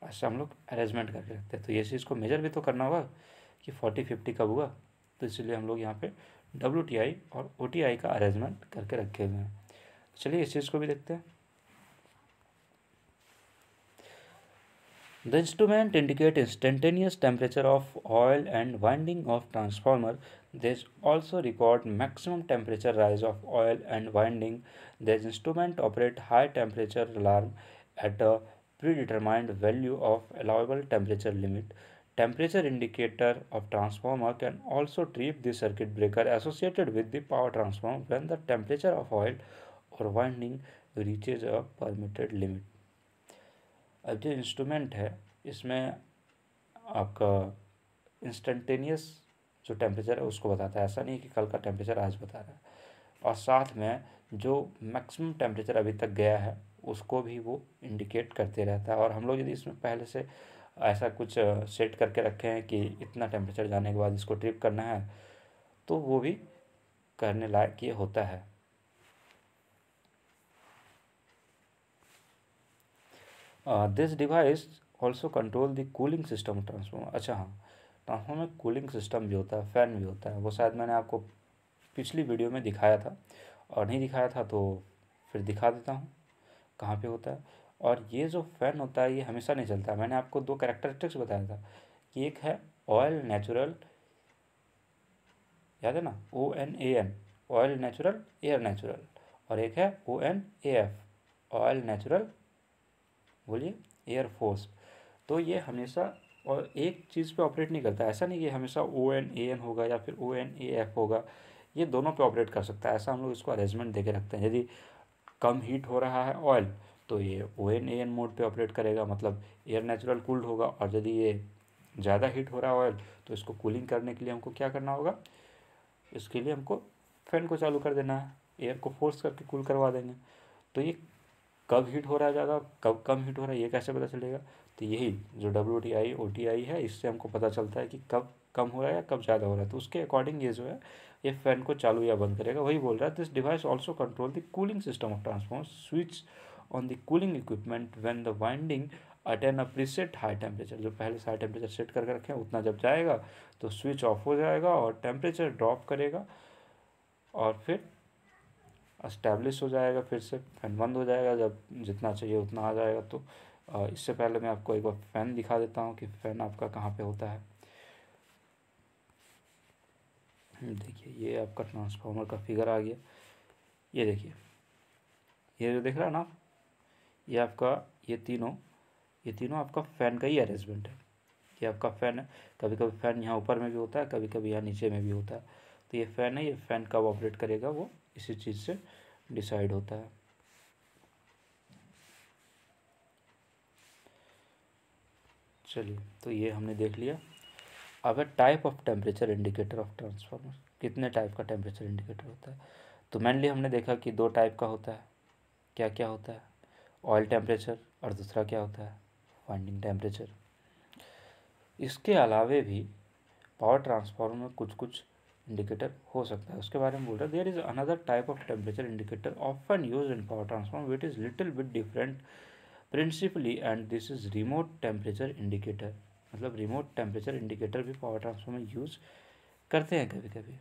ऐसे हम लोग अरेंजमेंट करके रखते हैं तो ये चीज़ को मेजर भी तो करना होगा कि फोर्टी फिफ्टी कब हुआ तो इसलिए हम लोग यहाँ पर डब्ल्यू और ओ का अरेंजमेंट करके रखे हुए हैं चलिए इस चीज़ को भी देखते हैं The instrument indicate instantaneous temperature of oil and winding of transformer. This also record maximum temperature rise of oil and winding. This instrument operate high temperature alarm at a predetermined value of allowable temperature limit. Temperature indicator of transformer can also trip the circuit breaker associated with the power transformer when the temperature of oil or winding reaches a permitted limit. जो instrument है इसमें आपका instantaneous जो temperature है उसको बताता है ऐसा नहीं कि कल का टेम्परेचर आज बता रहा है और साथ में जो मैक्सिमम टेम्परेचर अभी तक गया है उसको भी वो इंडिकेट करते रहता है और हम लोग यदि इसमें पहले से ऐसा कुछ सेट करके रखे हैं कि इतना टेम्परेचर जाने के बाद इसको ट्रिप करना है तो वो भी करने लायक ये होता है this device also control the cooling system transformer अच्छा हाँ ट्रांसफॉर्मर में कूलिंग सिस्टम भी होता है फ़ैन भी होता है वो शायद मैंने आपको पिछली वीडियो में दिखाया था और नहीं दिखाया था तो फिर दिखा देता हूँ कहाँ पे होता है और ये जो फ़ैन होता है ये हमेशा नहीं चलता मैंने आपको दो करेक्टरिस्टिक्स बताया था कि एक है ऑयल नेचुरल याद है ना O N A N oil natural air natural और एक है O N A F oil natural बोलिए एयरफोर्स तो ये हमेशा और एक चीज़ पे ऑपरेट नहीं करता ऐसा नहीं कि हमेशा ओ एन ए एन होगा या फिर ओ एन ए एफ होगा ये दोनों पे ऑपरेट कर सकता है ऐसा हम लोग इसको अरेंजमेंट दे के रखते हैं यदि कम हीट हो रहा है ऑयल तो ये O N A N mode पर ऑपरेट करेगा मतलब एयर नेचुरल कूल्ड होगा और यदि ये ज़्यादा हीट हो रहा है ऑयल तो इसको कूलिंग करने के लिए हमको क्या करना होगा इसके लिए हमको फैन को चालू कर देना है एयर को फोर्स करके कूल करवा देंगे तो ये कब हिट हो रहा है ज़्यादा कब कम हिट हो रहा है ये कैसे पता चलेगा तो यही जो W T I O T I है इससे हमको पता चलता है कि कब कम हो रहा है या कब ज़्यादा हो रहा है तो उसके अकॉर्डिंग ये जो है ये फ़ैन को चालू या बंद करेगा वही बोल रहा है this device also control the cooling system of transformer switch on the cooling equipment when the winding attain a preset high temperature जो पहले से हाई टेम्परेचर सेट करके रखें उतना जब जाएगा तो स्विच ऑफ हो जाएगा और टेम्परेचर ड्रॉप करेगा और फिर इस्टेब्लिश हो जाएगा फिर से फैन बंद हो जाएगा जब जितना चाहिए उतना आ जाएगा तो इससे पहले मैं आपको एक बार फ़ैन दिखा देता हूँ कि फ़ैन आपका कहाँ पे होता है हम्म, देखिए ये आपका ट्रांसफार्मर का फिगर आ गया ये देखिए ये जो देख रहा है ना ये आपका ये तीनों ये तीनों आपका फ़ैन का ही अरेंजमेंट है ये आपका फ़ैन है कभी कभी फ़ैन यहाँ ऊपर में भी होता है कभी कभी यहाँ नीचे में भी होता है तो ये फ़ैन है ये फ़ैन कब ऑपरेट करेगा वो इसी चीज़ से डिसाइड होता है चलिए तो ये हमने देख लिया अब है type of temperature indicator of transformer कितने टाइप का टेम्परेचर इंडिकेटर होता है तो मेनली हमने देखा कि दो टाइप का होता है क्या क्या होता है ऑयल टेम्परेचर और दूसरा क्या होता है वाइंडिंग टेम्परेचर इसके अलावे भी पावर ट्रांसफार्मर में कुछ कुछ इंडिकेटर हो सकता है उसके बारे में बोल रहा है there is another type of temperature indicator often use in power transform it is little with different principally and this is remote temperature indicator मतलब रिमोट टेम्परेचर इंडिकेटर भी पावर ट्रांसफॉर्म में यूज़ करते हैं कभी कभी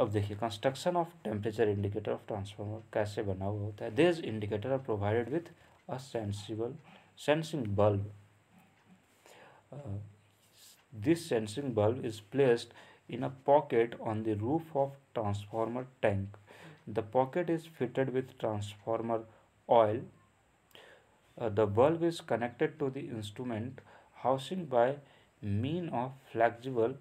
अब देखिए construction of temperature indicator of transformer कैसे बना हुआ होता है this indicator are provided with a sensible sensing bulb This sensing bulb is placed in a pocket on the roof of transformer tank. The pocket is fitted with transformer oil. Uh, the bulb is connected to the instrument housing by mean of flexible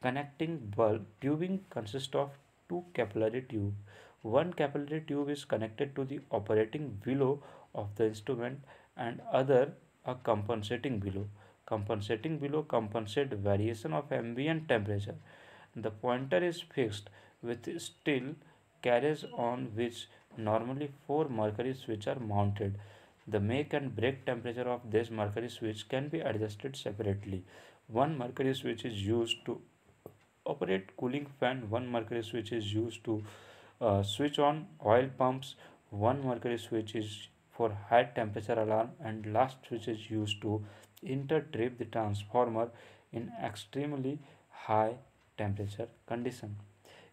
connecting bulb tubing consists of two capillary tube. One capillary tube is connected to the operating below of the instrument and other a compensating below compensating below compensate variation of ambient temperature. The pointer is fixed with steel carriage on which normally four mercury switches are mounted. The make and break temperature of this mercury switch can be adjusted separately. One mercury switch is used to operate cooling fan, one mercury switch is used to uh, switch on oil pumps, one mercury switch is for high temperature alarm and last switch is used to trip the transformer in extremely high temperature condition.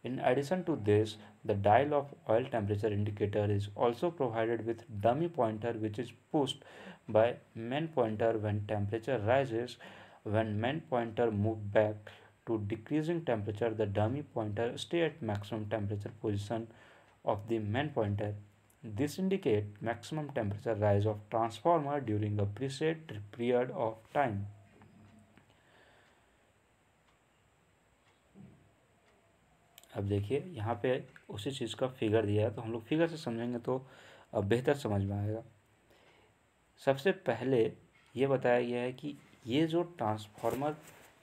In addition to this, the dial of oil temperature indicator is also provided with dummy pointer which is pushed by main pointer when temperature rises. When main pointer move back to decreasing temperature, the dummy pointer stay at maximum temperature position of the main pointer This indicate maximum temperature rise of transformer during a preset period of time. अब देखिए यहाँ पे उसी चीज़ का figure दिया है तो हम लोग फिगर से समझेंगे तो बेहतर समझ में आएगा सबसे पहले ये बताया गया है कि ये जो ट्रांसफार्मर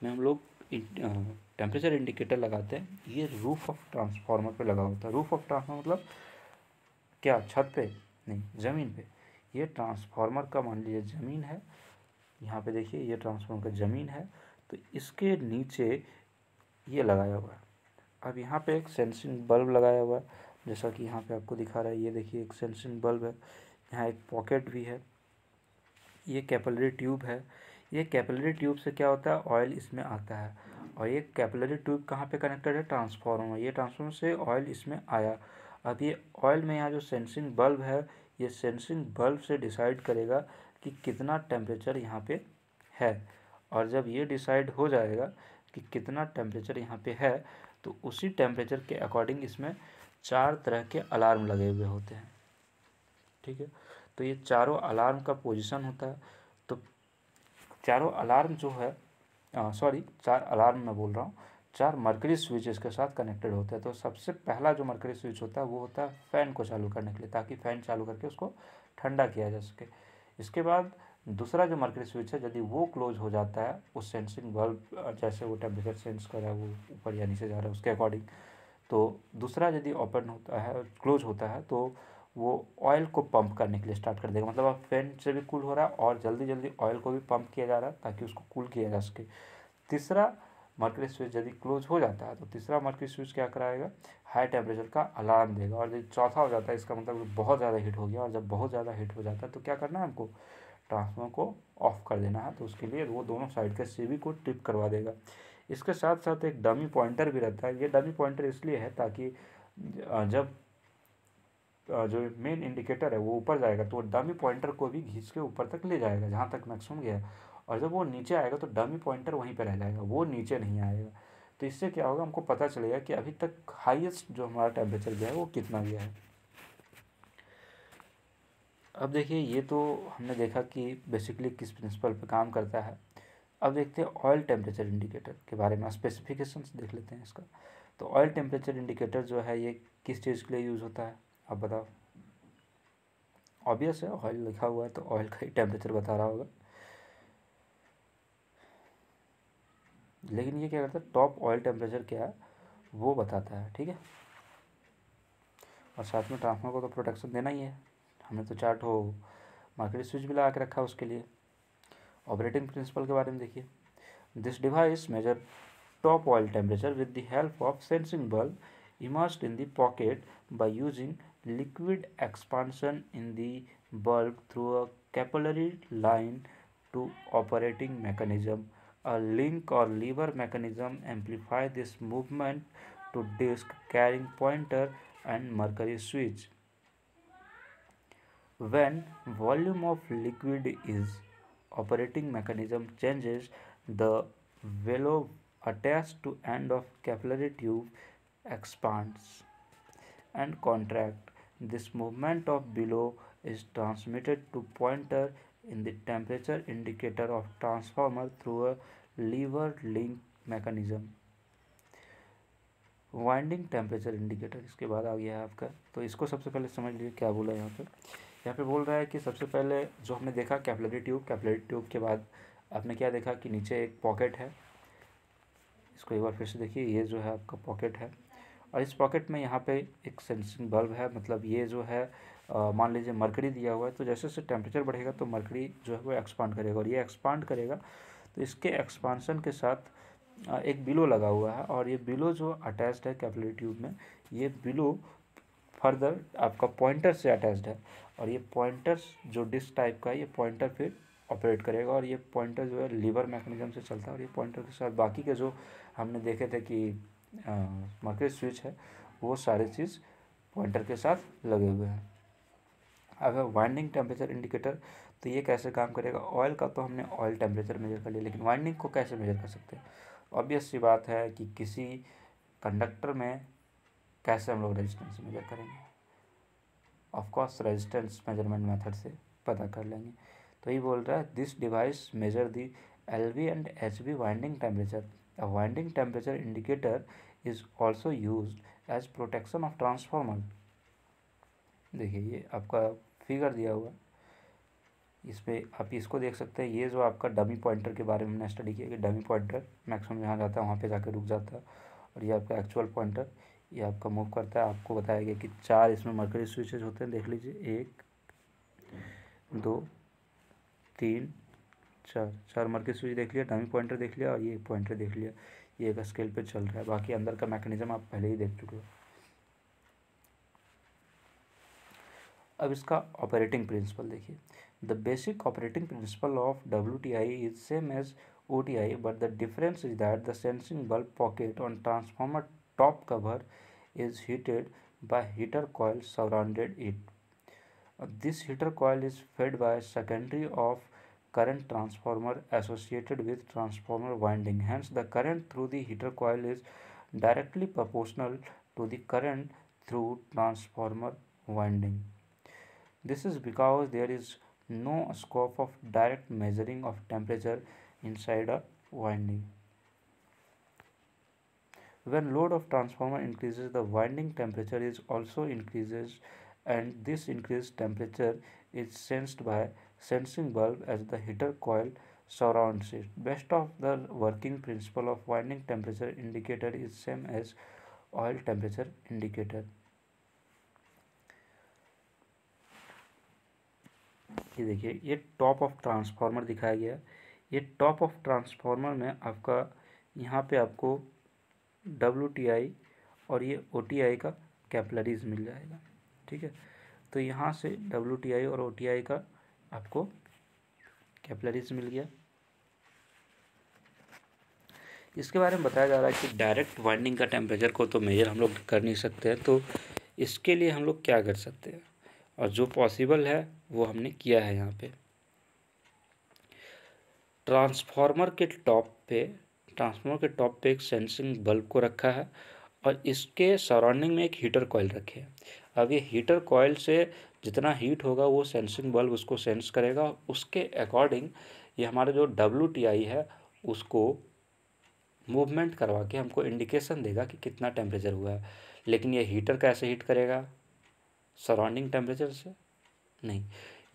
में हम लोग टेम्परेचर इंडिकेटर लगाते हैं ये रूफ ऑफ ट्रांसफार्मर पे लगा होता है रूफ ऑफ ट्रांसफार्मर मतलब क्या छत पे नहीं ज़मीन पे ये ट्रांसफार्मर का मान लीजिए ज़मीन है यहाँ पे देखिए ये ट्रांसफार्मर का ज़मीन है तो इसके नीचे ये लगाया हुआ है अब यहाँ पे एक सेंसिंग बल्ब लगाया हुआ है जैसा कि यहाँ पे आपको दिखा रहा है ये देखिए एक सेंसिंग बल्ब है यहाँ एक पॉकेट भी है ये कैपलरी ट्यूब है ये कैपलरी ट्यूब से क्या होता है ऑयल इसमें आता है और ये कैपलरी ट्यूब कहाँ पे कनेक्टेड है ट्रांसफार्मर ये ट्रांसफार्मर से ऑयल इसमें आया अब ये ऑयल में यहाँ जो सेंसिंग बल्ब है ये सेंसिंग बल्ब से डिसाइड करेगा कि कितना टेम्परेचर यहाँ पे है और जब ये डिसाइड हो जाएगा कि कितना टेम्परेचर यहाँ पे है तो उसी टेम्परेचर के अकॉर्डिंग इसमें चार तरह के अलार्म लगे हुए होते हैं ठीक है तो ये चारों अलार्म का पोजिशन होता है तो चारों अलार्म जो है सॉरी चार अलार्म मैं बोल रहा हूँ चार मरकरी स्विचेस के साथ कनेक्टेड होते हैं तो सबसे पहला जो मरकरी स्विच होता है वो होता है फ़ैन को चालू करने के लिए ताकि फ़ैन चालू करके उसको ठंडा किया जा सके इसके बाद दूसरा जो मरकरी स्विच है यदि वो क्लोज हो जाता है उस सेंसिंग बल्ब जैसे वो टेम्परेचर सेंस कर रहा है वो ऊपर या नीचे जा रहा है उसके अकॉर्डिंग तो दूसरा यदि ओपन होता है क्लोज होता है तो वो ऑयल को पंप करने के लिए स्टार्ट कर देगा मतलब अब फैन से भी कूल हो रहा है और जल्दी जल्दी ऑयल को भी पंप किया जा रहा है ताकि उसको कूल किया जा सके तीसरा मर्करी स्विच यदि क्लोज हो जाता है तो तीसरा मर्करी स्विच क्या कराएगा हाई टेम्परेचर का अलार्म देगा और यदि चौथा हो जाता है इसका मतलब बहुत ज़्यादा हीट हो गया और जब बहुत ज़्यादा हीट हो जाता है तो क्या करना है हमको ट्रांसफॉर्मर को ऑफ कर देना है तो उसके लिए वो दोनों साइड के सीवी को टिप करवा देगा इसके साथ साथ एक डमी पॉइंटर भी रहता है ये डमी पॉइंटर इसलिए है ताकि जब जो मेन इंडिकेटर है वो ऊपर जाएगा तो वो डमी पॉइंटर को भी घींच के ऊपर तक ले जाएगा जहाँ तक मैक्सिमम गया और जब वो नीचे आएगा तो डमी पॉइंटर वहीं पर रह जाएगा वो नीचे नहीं आएगा तो इससे क्या होगा हमको पता चलेगा कि अभी तक हाईएस्ट जो हमारा टेम्परेचर गया है वो कितना गया है अब देखिए ये तो हमने देखा कि बेसिकली किस प्रिंसिपल पे काम करता है अब देखते हैं ऑयल टेम्परेचर इंडिकेटर के बारे में स्पेसिफिकेशन देख लेते हैं इसका तो ऑयल टेम्परेचर इंडिकेटर जो है ये किस चीज़ के लिए यूज़ होता है आप बताओ ऑब्वियस है ऑयल लिखा हुआ है तो ऑयल का ही टेम्परेचर बता रहा होगा लेकिन ये क्या करता है टॉप ऑयल टेम्परेचर क्या है वो बताता है ठीक है और साथ में ट्रांसफार्मर को तो प्रोटेक्शन देना ही है हमने तो चार्ट हो मार्केट स्विच भी लगा के रखा है उसके लिए ऑपरेटिंग प्रिंसिपल के बारे में देखिए this device measure top oil temperature with the help of sensing bulb immersed in the pocket by using liquid expansion in the bulb through a capillary line to operating mechanism A link or lever mechanism amplifies this movement to disk carrying pointer and mercury switch. When volume of liquid is operating mechanism changes, the velo attached to end of capillary tube expands and contract. This movement of below is transmitted to pointer in the temperature indicator of transformer through a lever link mechanism winding temperature indicator इसके बाद आ गया है आपका तो इसको सबसे पहले समझ लीजिए क्या बोला है यहाँ पे यहाँ पे बोल रहा है कि सबसे पहले जो हमने देखा कैपलरी ट्यूब कैपलरी ट्यूब के बाद आपने क्या देखा कि नीचे एक पॉकेट है इसको एक बार फिर से देखिए ये जो है आपका पॉकेट है और इस पॉकेट में यहाँ पे एक सेंसिंग बल्ब है मतलब ये जो है मान लीजिए मरकरी दिया हुआ है तो जैसे जैसे टेम्परेचर बढ़ेगा तो मरकरी जो है वो एक्सपांड करेगा और ये एक्सपांड करेगा तो इसके एक्सपांशन के साथ एक बिलो लगा हुआ है और ये बिलो जो अटैच्ड है कैपिलरी ट्यूब में ये बिलो फर्दर आपका पॉइंटर से अटैच्ड है और ये पॉइंटर जो डिस्क टाइप का है ये पॉइंटर फिर ऑपरेट करेगा और ये पॉइंटर जो है लीवर मैकेनिज्म से चलता है और ये पॉइंटर के साथ बाकी के जो हमने देखे थे कि मार्केट स्विच है वो सारे चीज़ पॉइंटर के साथ लगे हुए हैं अगर वाइंडिंग टेम्परेचर इंडिकेटर तो ये कैसे काम करेगा ऑयल का तो हमने ऑयल टेम्परेचर मेजर कर लिया लेकिन वाइंडिंग को कैसे मेजर कर सकते हैं ऑब्वियस सी बात है कि किसी कंडक्टर में कैसे हम लोग रेजिस्टेंस मेजर करेंगे ऑफकोर्स रेजिस्टेंस मेजरमेंट मेथड से पता कर लेंगे तो ये बोल रहा है this device measure the L V and H V winding temperature a winding temperature indicator is also use as protection of transformer देखिए ये आपका फिगर दिया हुआ इस पर आप इसको देख सकते हैं ये जो आपका डमी पॉइंटर के बारे में हमने स्टडी किया कि डमी पॉइंटर मैक्सिमम जहाँ जाता है वहाँ पे जाके रुक जाता है और ये आपका एक्चुअल पॉइंटर ये आपका मूव करता है आपको बताया गया कि चार इसमें मर्करी स्विचेज होते हैं देख लीजिए एक दो तीन चार चार मर्करी स्विच देख लिया डमी पॉइंटर देख लिया और ये पॉइंटर देख लिया ये एक स्केल पर चल रहा है बाकी अंदर का मैकेनिज्म आप पहले ही देख चुके हो अब इसका ऑपरेटिंग प्रिंसिपल देखिए the basic operating principle of W T I is same as O T I but the difference is that the sensing bulb pocket on transformer top cover is heated by heater coil surrounded it this heater coil is fed by secondary of current transformer associated with transformer winding hence the current through the heater coil is directly proportional to the current through transformer winding This is because there is no scope of direct measuring of temperature inside a winding. When load of transformer increases, the winding temperature is also increases and this increased temperature is sensed by sensing bulb as the heater coil surrounds it. Best of the working principle of winding temperature indicator is same as oil temperature indicator. ये देखिए ये top of transformer दिखाया गया ये top of transformer में आपका यहाँ पे आपको डब्ल्यू और ये ओ का कैपलरीज मिल जाएगा ठीक है तो यहाँ से डब्ल्यू और ओ का आपको कैपलरीज मिल गया इसके बारे में बताया जा रहा है कि डायरेक्ट वाइंडिंग का टेम्परेचर को तो मेजर हम लोग कर नहीं सकते हैं तो इसके लिए हम लोग क्या कर सकते हैं और जो पॉसिबल है वो हमने किया है यहाँ पे ट्रांसफार्मर के टॉप पे ट्रांसफार्मर के टॉप पे एक सेंसिंग बल्ब को रखा है और इसके सराउंडिंग में एक हीटर कॉयल रखे अब ये हीटर कॉयल से जितना हीट होगा वो सेंसिंग बल्ब उसको सेंस करेगा उसके अकॉर्डिंग ये हमारा जो डब्ल्यू है उसको मूवमेंट करवा के हमको इंडिकेशन देगा कि कितना टेम्परेचर हुआ है लेकिन ये हीटर कैसे हीट करेगा सराउंडिंग टेम्परेचर से नहीं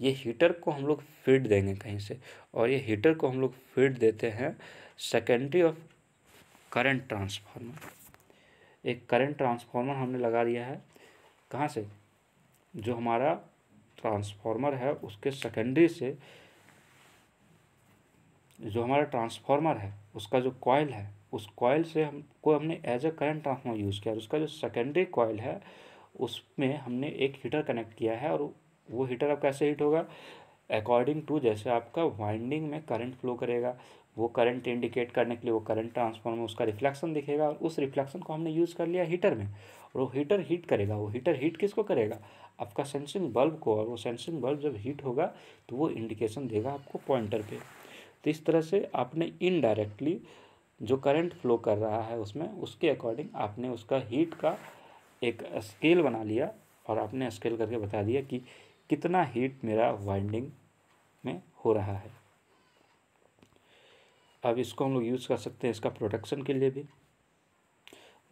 ये हीटर को हम लोग फीड देंगे कहीं से और ये हीटर को हम लोग फीड देते हैं सेकेंडरी ऑफ करंट ट्रांसफार्मर एक करंट ट्रांसफार्मर हमने लगा दिया है कहाँ से जो हमारा ट्रांसफार्मर है उसके सेकेंडरी से जो हमारा ट्रांसफार्मर है उसका जो कॉयल है उस कॉयल से हमको हमने as a current transformer use किया और उसका जो सेकेंडरी कॉयल है उसमें हमने एक हीटर कनेक्ट किया है और वो हीटर अब कैसे हीट होगा अकॉर्डिंग टू जैसे आपका वाइंडिंग में करंट फ्लो करेगा वो करंट इंडिकेट करने के लिए वो करंट ट्रांसफॉर्म में उसका रिफ्लेक्शन दिखेगा और उस रिफ्लेक्शन को हमने यूज़ कर लिया हीटर में और वो हीटर हीट करेगा वो हीटर हीट किसको करेगा आपका सेंसिंग बल्ब को और वो सेंसिंग बल्ब जब हीट होगा तो वो इंडिकेशन देगा आपको पॉइंटर पे तो इस तरह से आपने इनडायरेक्टली जो करंट फ्लो कर रहा है उसमें उसके अकॉर्डिंग आपने उसका हीट का एक स्केल बना लिया और आपने स्केल करके बता दिया कि कितना हीट मेरा वाइंडिंग में हो रहा है अब इसको हम लोग यूज़ कर सकते हैं इसका प्रोटेक्शन के लिए भी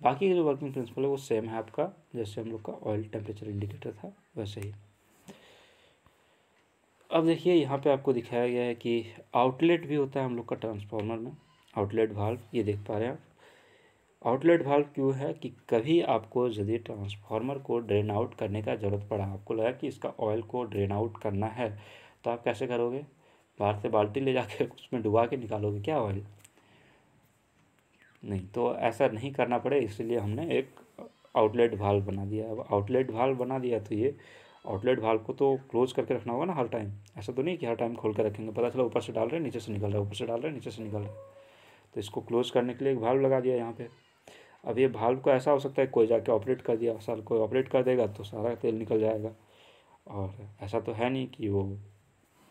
बाकी जो वर्किंग प्रिंसिपल है वो सेम है आपका जैसे हम लोग का ऑयल टेम्परेचर इंडिकेटर था वैसे ही अब देखिए यहाँ पे आपको दिखाया गया है कि आउटलेट भी होता है हम लोग का ट्रांसफार्मर में आउटलेट वाल्व ये देख पा रहे हैं आप आउटलेट भाग क्यों है कि कभी आपको यदि ट्रांसफार्मर को ड्रेन आउट करने का ज़रूरत पड़ा आपको लगा कि इसका ऑयल को ड्रेन आउट करना है तो आप कैसे करोगे बाहर से बाल्टी ले जाके उसमें डुबा के निकालोगे क्या ऑयल नहीं तो ऐसा नहीं करना पड़े इसलिए हमने एक आउटलेट भाल बना दिया अब आउटलेट भाल बना दिया तो ये आउटलेट भाल को तो क्लोज करके रखना होगा ना हर टाइम ऐसा तो नहीं कि हर टाइम खोल कर रखेंगे पता चला ऊपर से डाल रहे हैं नीचे से निकल रहा है ऊपर से डाल रहे हैं नीचे से निकल रहा है तो इसको क्लोज करने के लिए एक भाल लगा दिया यहाँ पर अब ये भाल्व को ऐसा हो सकता है कोई जाके ऑपरेट कर दिया साल कोई ऑपरेट कर देगा तो सारा तेल निकल जाएगा और ऐसा तो है नहीं कि वो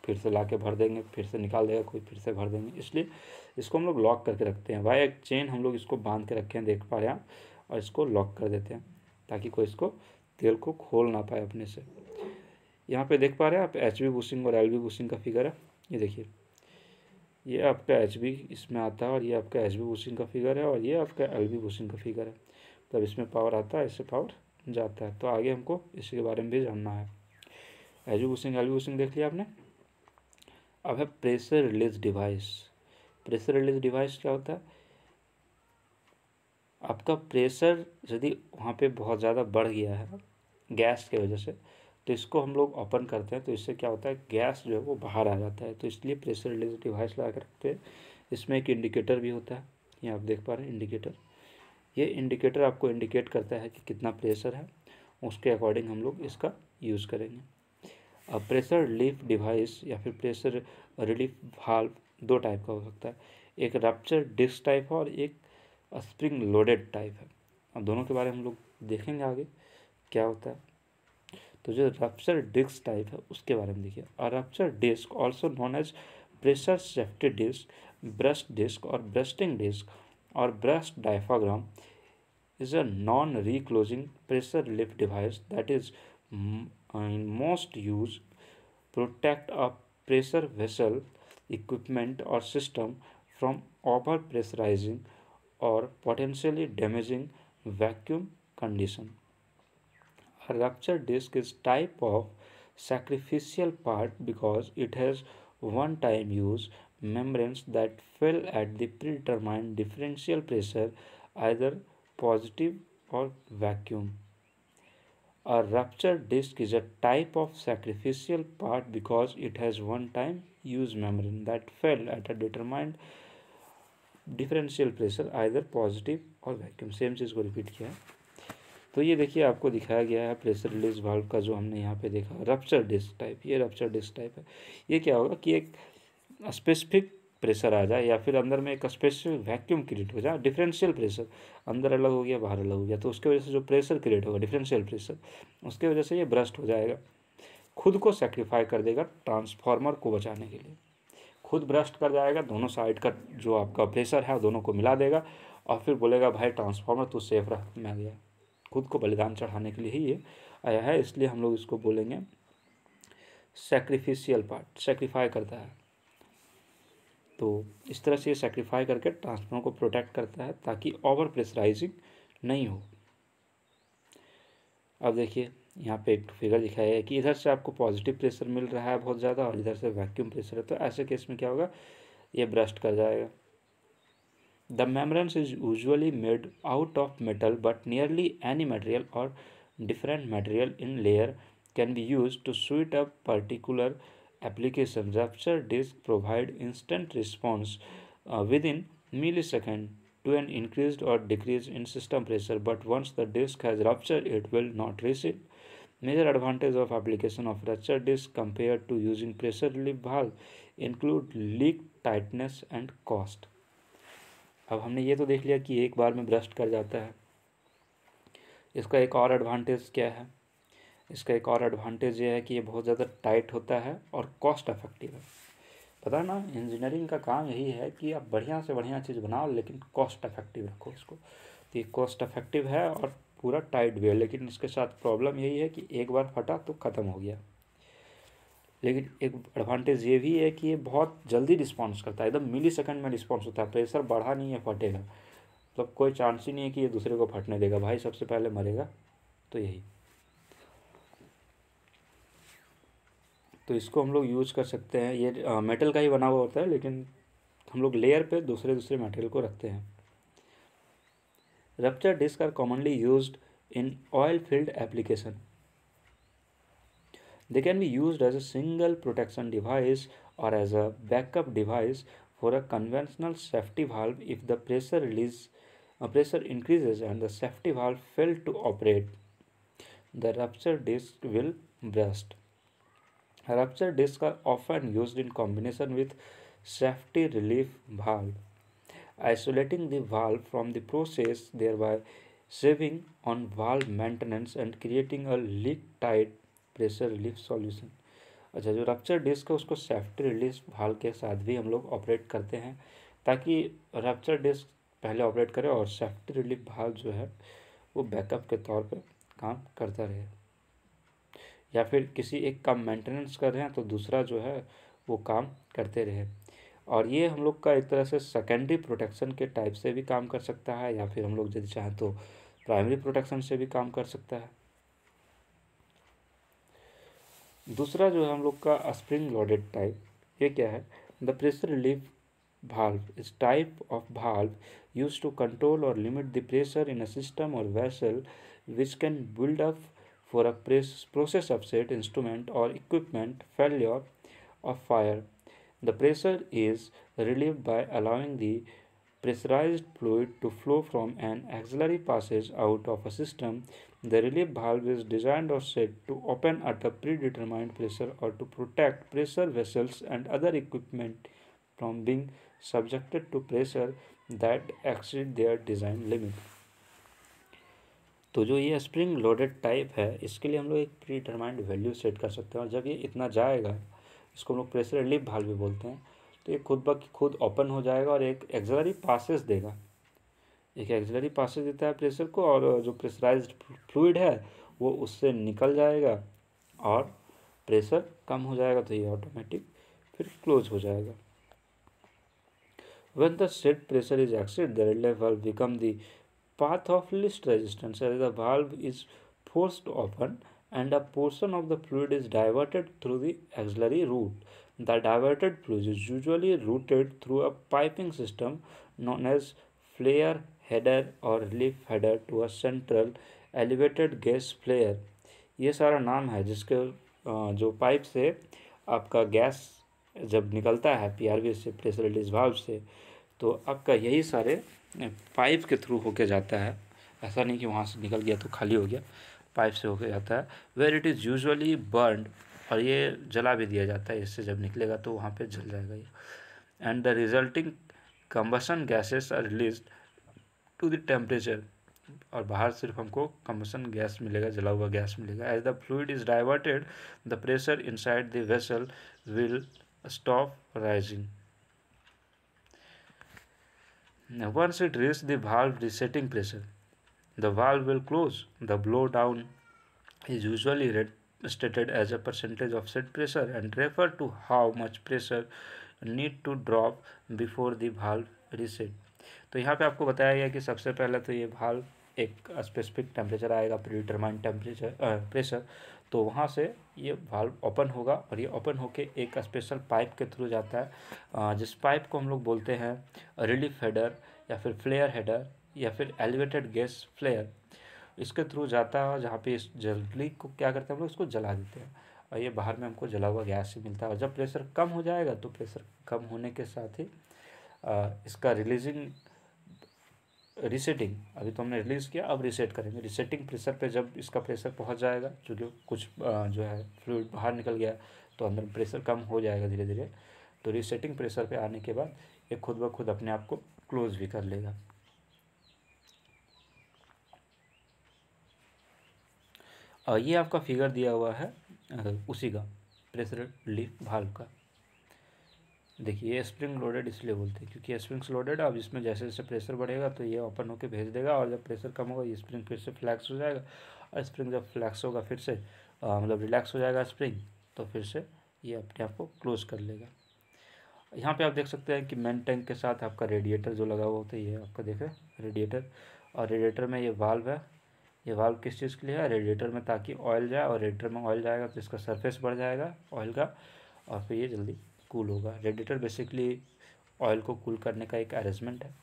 फिर से ला के भर देंगे फिर से निकाल देगा कोई फिर से भर देंगे इसलिए इसको हम लोग लॉक करके रखते हैं वाई एक चेन हम लोग इसको बांध के रखे हैं देख पा रहे हैं और इसको लॉक कर देते हैं ताकि कोई इसको तेल को खोल ना पाए अपने से यहाँ पे देख पा रहे हैं आप एच बी बुशिंग और एल बी बुशिंग का फिगर है ये देखिए ये आपका एच बी इसमें आता है और ये आपका एच बी बूसिंग का फिगर है और ये आपका एल बी बूसिंग का फिगर है तब इसमें पावर आता है इससे पावर जाता है तो आगे हमको इसी के बारे में भी जानना है H B bushing L B bushing देख लिया आपने अब है pressure release device pressure release device क्या होता है आपका प्रेशर यदि वहाँ पर बहुत ज़्यादा बढ़ गया है गैस की वजह से तो इसको हम लोग ओपन करते हैं तो इससे क्या होता है गैस जो है वो बाहर आ जाता है तो इसलिए प्रेशर रिलीज डिवाइस लगा कर रखते हैं इसमें एक इंडिकेटर भी होता है ये आप देख पा रहे हैं इंडिकेटर ये इंडिकेटर आपको इंडिकेट करता है कि कितना प्रेशर है उसके अकॉर्डिंग हम लोग इसका यूज़ करेंगे अब प्रेशर रिलीफ डिवाइस या फिर प्रेशर रिलीफ वाल्व दो टाइप का हो सकता है एक रप्चर डिस्क टाइप है और एक स्प्रिंग लोडेड टाइप है अब दोनों के बारे में हम लोग देखेंगे आगे क्या होता है तो जो रप्चर डिस्क टाइप है उसके बारे में देखिए और rupture disc also known as pressure safety disc burst disc or bursting disc or burst diaphragm is a non reclosing pressure lift device that is in most use protect a pressure vessel equipment or system from over pressurizing or potentially damaging vacuum condition rupture disc is type of sacrificial part because it has one time use membranes that fail at the predetermined differential pressure either positive or vacuum. A ruptured disc is a type of sacrificial part because it has one time use membrane that fail at a determined differential pressure either positive or vacuum. Same going to repeat here तो ये देखिए आपको दिखाया गया है pressure release valve का जो हमने यहाँ पे देखा रप्चर डिस्क टाइप ये रप्चर डिस्क टाइप है ये क्या होगा कि एक स्पेसिफिक प्रेशर आ जाए या फिर अंदर में एक स्पेसिफिक वैक्यूम क्रिएट हो जाए डिफरेंशियल प्रेशर अंदर अलग हो गया बाहर अलग हो गया तो उसके वजह से जो प्रेशर क्रिएट होगा डिफरेंशियल प्रेशर उसके वजह से ये ब्रस्ट हो जाएगा खुद को सेक्रीफाई कर देगा ट्रांसफार्मर को बचाने के लिए खुद ब्रस्ट कर जाएगा दोनों साइड का जो आपका प्रेशर है दोनों को मिला देगा और फिर बोलेगा भाई ट्रांसफार्मर तो सेफ रह मैं गया खुद को बलिदान चढ़ाने के लिए ही ये आया है इसलिए हम लोग इसको बोलेंगे सेक्रीफिशियल पार्ट सेक्रीफाई करता है तो इस तरह से ये सेक्रीफाई करके ट्रांसफॉर्मर को प्रोटेक्ट करता है ताकि ओवर प्रेशराइजिंग नहीं हो अब देखिए यहाँ पे एक फिगर दिखाया है कि इधर से आपको पॉजिटिव प्रेशर मिल रहा है बहुत ज़्यादा और इधर से वैक्यूम प्रेशर है तो ऐसे केस में क्या होगा ये ब्रस्ट कर जाएगा The membrane is usually made out of metal but nearly any material or different material in layer can be used to suit a particular application. Rupture discs provide instant response uh, within millisecond to an increased or decrease in system pressure but once the disk has ruptured it will not receive. Major advantage of application of rupture disk compared to using pressure relief valve include leak tightness and cost. अब हमने ये तो देख लिया कि एक बार में burst कर जाता है इसका एक और एडवांटेज क्या है इसका एक और एडवांटेज ये है कि ये बहुत ज़्यादा टाइट होता है और कॉस्ट अफेक्टिव है पता है ना इंजीनियरिंग का काम यही है कि आप बढ़िया से बढ़िया चीज़ बनाओ लेकिन कॉस्ट इफेक्टिव रखो इसको तो ये कॉस्ट इफेक्टिव है और पूरा टाइट भी है लेकिन इसके साथ प्रॉब्लम यही है कि एक बार फटा तो ख़त्म हो गया लेकिन एक एडवांटेज ये भी है कि ये बहुत जल्दी रिस्पॉन्स करता है एकदम मिली सेकेंड में रिस्पॉन्स होता है प्रेशर बढ़ा नहीं है फटेगा मतलब तो कोई चांस ही नहीं है कि ये दूसरे को फटने देगा भाई सबसे पहले मरेगा तो यही तो इसको हम लोग यूज़ कर सकते हैं ये आ, मेटल का ही बना हुआ होता है लेकिन हम लोग लेयर पे दूसरे दूसरे मटेरियल को रखते हैं rupture disc are commonly use in oil field application They can be used as a single protection device or as a backup device for a conventional safety valve if the pressure release uh, pressure increases and the safety valve fails to operate. The rupture disc will burst. Rupture discs are often used in combination with safety relief valve, isolating the valve from the process, thereby saving on valve maintenance and creating a leak-tight pressure relief solution अच्छा जो रक्चर disc है उसको safety relief भाल के साथ भी हम लोग ऑपरेट करते हैं ताकि रक्चर डिस्क पहले ऑपरेट करें और सेफ्टी रिलीफ भाल जो है वो बैकअप के तौर पर काम करता रहे या फिर किसी एक का मेंटेनेंस कर रहे हैं तो दूसरा जो है वो काम करते रहे और ये हम लोग का एक तरह से सेकेंडरी प्रोटेक्शन के टाइप से भी काम कर सकता है या फिर हम लोग यदि चाहें तो प्राइमरी प्रोटेक्शन से भी काम कर सकता है दूसरा जो है हम लोग का स्प्रिंग लोडेड टाइप ये क्या है the pressure relief valve this type of valve use to control or limit the pressure in a system or vessel which can build up for a process upset instrument or equipment failure of fire the pressure is relieve by allowing the pressurized fluid to flow from an auxiliary passage out of a system The relief valve is designed or set to open at a predetermined pressure or to protect pressure vessels and other equipment from being subjected to pressure that exceed their design limit. तो जो ये spring loaded type है इसके लिए हम लोग एक pre determined value set कर सकते हैं और जब ये इतना जाएगा इसको हम लोग प्रेशर रिलीफ भाल भी बोलते हैं तो ये खुद ब खुद ओपन हो जाएगा और एक एक्जलरी पासेस देगा एक एक्सलरी पासेज देता है प्रेशर को और जो प्रेशराइज फ्लूड है वो उससे निकल जाएगा और प्रेशर कम हो जाएगा तो ये ऑटोमेटिक फिर क्लोज हो जाएगा when the set pressure is exceeded the relief valve become the path of least resistance the valve is force open and a portion of the fluid is diverted through the auxiliary route the diverted fluid is usually routed through a piping system known as flare header or relief header to a central elevated gas flare ये सारा नाम है जिसके जो pipe से आपका gas जब निकलता है पीआरवी से प्रेशर रिलीज भाव से तो आपका यही सारे पाइप के थ्रू होके जाता है ऐसा नहीं कि वहाँ से निकल गया तो खाली हो गया पाइप से होके जाता है where it is usually burn और ये जला भी दिया जाता है इससे जब निकलेगा तो वहाँ पे जल जाएगा ये and the resulting combustion gases are release to the temperature और बाहर सिर्फ हमको कमसन गैस मिलेगा जला हुआ गैस मिलेगा as the fluid is diverted the pressure inside the vessel will stop rising once it reach the valve resetting pressure the valve will close the blow down is usually rate stated as a percentage of set pressure and refer to how much pressure need to drop before the valve reset तो यहाँ पे आपको बताया गया कि सबसे पहले तो ये भाल एक स्पेसिफिक टेम्परेचर आएगा प्री डिटरमाइन टेम्परेचर प्रेशर तो वहाँ से ये भाल ओपन होगा और ये ओपन होके एक स्पेशल पाइप के थ्रू जाता है जिस पाइप को हम लोग बोलते हैं रिलीफ हेडर या फिर फ्लेयर हेडर या फिर एलिवेटेड गैस फ्लेयर इसके थ्रू जाता है जहाँ पे इस जल लीक को क्या करते हैं हम लोग इसको जला देते हैं और ये बाहर में हमको जला हुआ गैस ही मिलता है और जब प्रेशर कम हो जाएगा तो प्रेशर कम होने के साथ ही इसका रिलीजिंग रिसेटिंग अभी तो हमने रिलीज़ किया अब रिसेट करेंगे रिसेटिंग प्रेशर पे जब इसका प्रेशर पहुंच जाएगा क्योंकि कुछ जो है फ्लूड बाहर निकल गया तो अंदर प्रेशर कम हो जाएगा धीरे धीरे तो रिसेटिंग प्रेशर पे आने के बाद ये खुद ब खुद अपने आप को क्लोज भी कर लेगा ये आपका फिगर दिया हुआ है उसी का प्रेशर लिफ्ट भाल्व का देखिए ये स्प्रिंग लोडेड इसलिए बोलते हैं क्योंकि स्प्रिंग्स लोडेड अब इसमें जैसे जैसे प्रेशर बढ़ेगा तो ये ओपन होकर भेज देगा और जब प्रेशर कम होगा ये स्प्रिंग फिर से फ्लैक्स हो जाएगा और स्प्रिंग जब फ्लैक्स होगा फिर से मतलब रिलैक्स हो जाएगा स्प्रिंग तो फिर से ये अपने आप को क्लोज कर लेगा यहाँ पे आप देख सकते हैं कि मेन टैंक के साथ आपका रेडिएटर जो लगा हुआ होता है ये आपका देख रहे हैं रेडिएटर और रेडिएटर में ये वाल्व है ये वाल्व किस चीज़ के लिए है रेडिएटर में ताकि ऑयल जाए और रेडिएटर में ऑयल जाएगा तो इसका सरफेस बढ़ जाएगा ऑयल का और फिर ये जल्दी कूल होगा रेडिएटर बेसिकली ऑयल को कूल करने का एक अरेंजमेंट है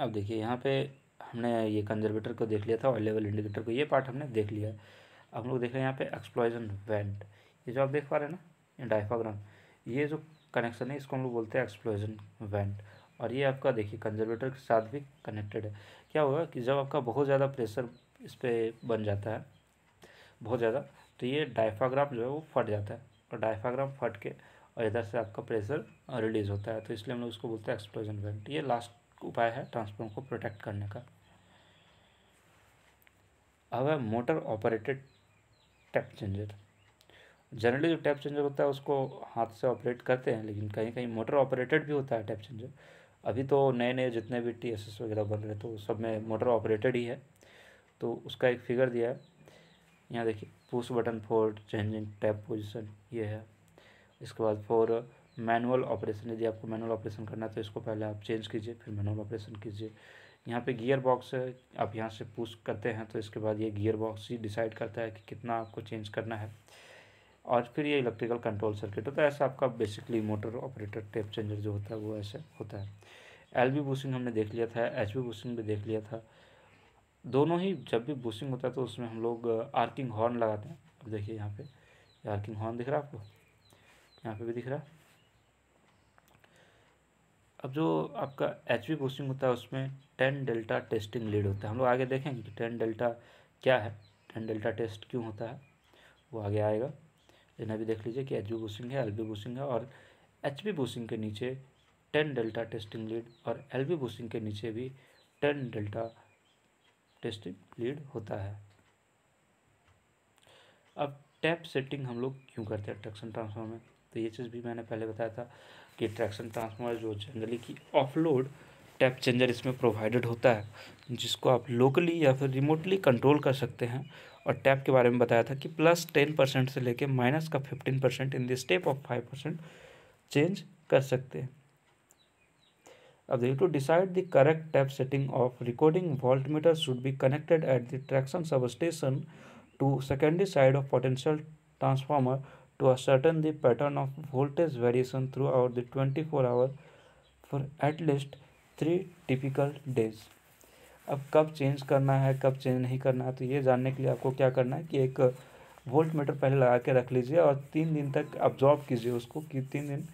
अब देखिए यहाँ पे हमने ये कंजर्वेटर को देख लिया था ऑयल लेवल इंडिकेटर को ये पार्ट हमने देख लिया हम लोग देख रहे हैं यहाँ पे एक्सप्लोजन वेंट ये जो आप देख पा रहे हैं ना डायफाग्राम ये जो कनेक्शन है इसको हम लोग बोलते हैं एक्सप्लोजन वेंट और ये आपका देखिए कंजर्वेटर के साथ भी कनेक्टेड है क्या होगा कि जब आपका बहुत ज़्यादा प्रेशर इस पर बन जाता है बहुत ज़्यादा तो ये डायफाग्राम जो है वो फट जाता है और डायफाग्राम फट के और इधर से आपका प्रेशर रिलीज होता है तो इसलिए हम लोग उसको बोलते हैं एक्सप्लोजन वेंट ये लास्ट उपाय है ट्रांसफॉर्म को प्रोटेक्ट करने का अब है motor operated tap changer generally जो टैप चेंजर होता है उसको हाथ से ऑपरेट करते हैं लेकिन कहीं कहीं मोटर ऑपरेटेड भी होता है टैप चेंजर अभी तो नए नए जितने भी टी एस एस वगैरह बन रहे तो सब में मोटर ऑपरेटेड ही है तो उसका एक फिगर दिया है यहाँ देखिए push button for changing tap position ये है इसके बाद फॉर मैनुअल ऑपरेशन यदि आपको मैनुअल ऑपरेशन करना है तो इसको पहले आप चेंज कीजिए फिर मैनुअल ऑपरेशन कीजिए यहाँ पे गियर बॉक्स है आप यहाँ से पुश करते हैं तो इसके बाद ये गियर बॉक्स ही डिसाइड करता है कि कितना आपको चेंज करना है और फिर ये इलेक्ट्रिकल कंट्रोल सर्किट होता है ऐसा आपका basically motor operator tap changer जो होता है वो ऐसे होता है एल बी बूसिंग हमने देख लिया था एच बी बूसिंग भी देख लिया था दोनों ही जब भी बूस्टिंग होता है तो उसमें हम लोग आर्किंग हॉर्न लगाते हैं अब देखिए यहाँ पे आर्किंग हॉर्न दिख रहा है आपको यहाँ पे भी दिख रहा है अब जो आपका एच वी बूस्टिंग होता है उसमें टेन डेल्टा टेस्टिंग लीड होता है हम लोग आगे देखेंगे कि टेन डेल्टा क्या है टेन डेल्टा टेस्ट क्यों होता है वो आगे आएगा लेकिन अभी देख लीजिए कि एच बी बूस्टिंग है एल बी बूस्टिंग है और एच बी बूस्टिंग के नीचे टेन डेल्टा टेस्टिंग लीड और एल बी बूस्टिंग के नीचे भी टेन डेल्टा टेस्ट लीड होता है अब टैप सेटिंग हम लोग क्यों करते हैं ट्रैक्शन ट्रांसफार्मर में तो ये चीज़ भी मैंने पहले बताया था कि ट्रैक्शन ट्रांसफार्मर जो जनरली की ऑफलोड टैप चेंजर इसमें प्रोवाइडेड होता है जिसको आप लोकली या फिर रिमोटली कंट्रोल कर सकते हैं और टैप के बारे में बताया था कि प्लस टेन परसेंट से लेके माइनस का fifteen percent in the step of five percent change कर सकते हैं अब देखिए to decide the correct tap setting of recording voltmeter should be connected at the traction सब substation to secondary side of potential transformer to ascertain the pattern of voltage variation throughout the twenty four hour for at least three typical days अब कब change करना है कब change नहीं करना है तो ये जानने के लिए आपको क्या करना है कि एक वोल्ट मीटर पहले लगा के रख लीजिए और तीन दिन तक ऑब्जॉर्व कीजिए उसको कि तीन दिन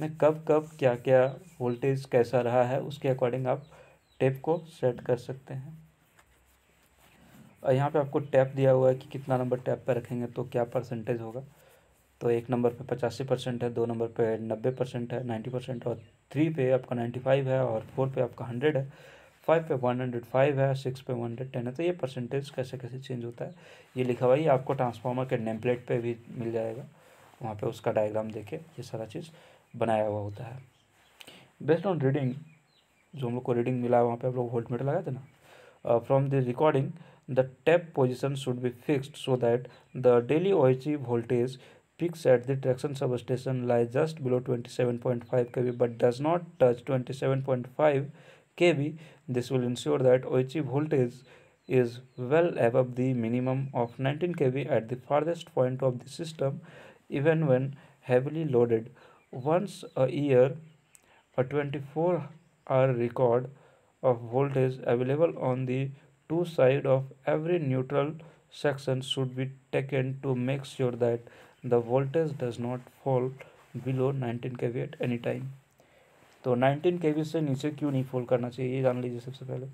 में कब कब क्या क्या वोल्टेज कैसा रहा है उसके अकॉर्डिंग आप टेप को सेट कर सकते हैं और यहाँ पे आपको टैप दिया हुआ है कि कितना नंबर टैप पर रखेंगे तो क्या परसेंटेज होगा तो एक नंबर पे पचासी परसेंट है दो नंबर पे नब्बे परसेंट है नाइन्टी परसेंट और थ्री पे आपका नाइन्टी फाइव है और फोर पे आपका हंड्रेड है फाइव पे वन हंड्रेड फाइव है सिक्स पे वन हंड्रेड टेन है तो ये परसेंटेज कैसे कैसे चेंज होता है ये लिखा हुआ है ये आपको ट्रांसफार्मर के नेम प्लेट पर भी मिल जाएगा वहाँ पर उसका डायग्राम देखे ये सारा चीज़ बनाया हुआ होता है बेस्ड ऑन रीडिंग जो हम लोग को रीडिंग मिला वहाँ पे हम लोग वोल्ट मीटर लगाए थे ना from the recording the tap position should be fixed so that the daily OHE voltage peaks at the traction सब station lies just below twenty seven point five K B but does not touch twenty seven point five K B this will ensure that OHE voltage is well above the minimum of nineteen K B at farthest point of the system even when heavily loaded uh, Once a year, a 24 hour record of voltage available on the two sides of every neutral section should be taken to make sure that the voltage does not fall below 19 kV at any time. तो 19 kV से नीचे क्यों नहीं fall करना चाहिए ये जान लीजिए सबसे पहले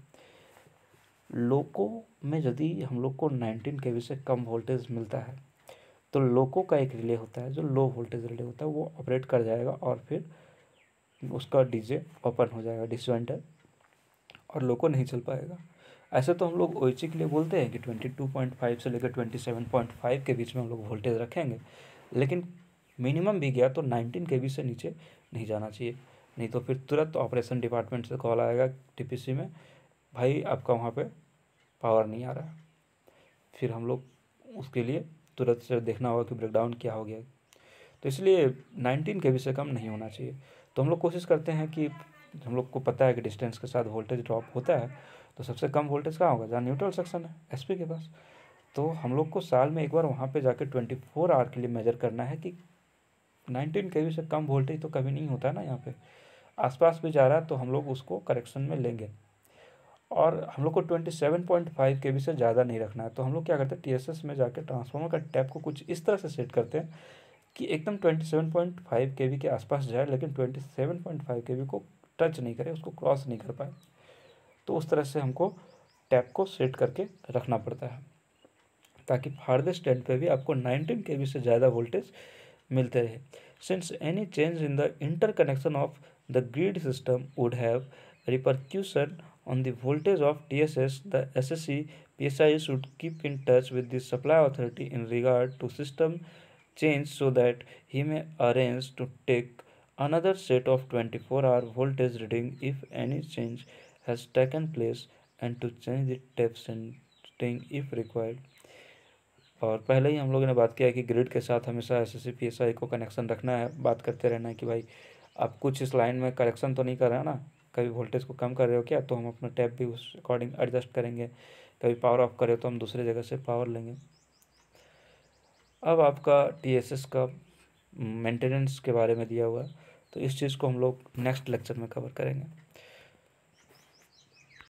लोको में यदि हम लोग को 19 kV से कम वोल्टेज मिलता है तो लोको का एक रिले होता है जो लो वोल्टेज रिले होता है वो ऑपरेट कर जाएगा और फिर उसका डीजे ओपन हो जाएगा डिसवेंटर और लोको नहीं चल पाएगा ऐसे तो हम लोग ओइची के लिए बोलते हैं कि ट्वेंटी टू पॉइंट फाइव से लेकर ट्वेंटी सेवन पॉइंट फाइव के बीच में हम लोग वोल्टेज रखेंगे लेकिन मिनिमम भी गया तो नाइनटीन के से नीचे नहीं जाना चाहिए नहीं तो फिर तुरंत ऑपरेशन डिपार्टमेंट से कॉल आएगा टी में भाई आपका वहाँ पर पावर नहीं आ रहा फिर हम लोग उसके लिए तुरंत से देखना होगा कि ब्रेकडाउन क्या हो गया तो इसलिए नाइनटीन के से कम नहीं होना चाहिए तो हम लोग कोशिश करते हैं कि हम लोग को पता है कि डिस्टेंस के साथ वोल्टेज ड्रॉप होता है तो सबसे कम वोल्टेज कहाँ होगा जहाँ न्यूट्रल सेक्शन है एसपी के पास तो हम लोग को साल में एक बार वहाँ पे जाके ट्वेंटी फोर आवर के लिए मेजर करना है कि नाइनटीन के से कम वोल्टेज तो कभी नहीं होता ना यहाँ पे आसपास भी जा रहा है तो हम लोग उसको करेक्शन में लेंगे और हम लोग को twenty seven point five K B से ज़्यादा नहीं रखना है तो हम लोग क्या करते हैं टी एस एस में जाकर ट्रांसफार्मर का टैप को कुछ इस तरह से सेट करते हैं कि एकदम twenty seven point five K B के आसपास जाए लेकिन twenty seven point five K B को टच नहीं करे उसको क्रॉस नहीं कर पाए तो उस तरह से हमको टैप को सेट करके रखना पड़ता है ताकि फार्देस्ट एंड पे भी आपको नाइनटीन के बी से ज़्यादा वोल्टेज मिलते रहे since any change in the inter connection of the grid system would have repercussion On the voltage of TSS, the SSC PSI should keep in touch with the supply authority in regard to system change so that he may arrange to take another set of 24-hour voltage reading if any change has taken place and to change the tap setting if required और पहले ही हम लोगों ने बात किया है कि grid के साथ हमेशा एस एस को कनेक्शन रखना है बात करते रहना है कि भाई आप कुछ इस लाइन में कनेक्शन तो नहीं कर रहे हैं ना कभी वोल्टेज को कम कर रहे हो क्या तो हम अपना टैप भी उस अकॉर्डिंग एडजस्ट करेंगे कभी पावर ऑफ कर रहे हो तो हम दूसरे जगह से पावर लेंगे अब आपका टी का मेंटेनेंस के बारे में दिया हुआ है तो इस चीज़ को हम लोग नेक्स्ट लेक्चर में कवर करेंगे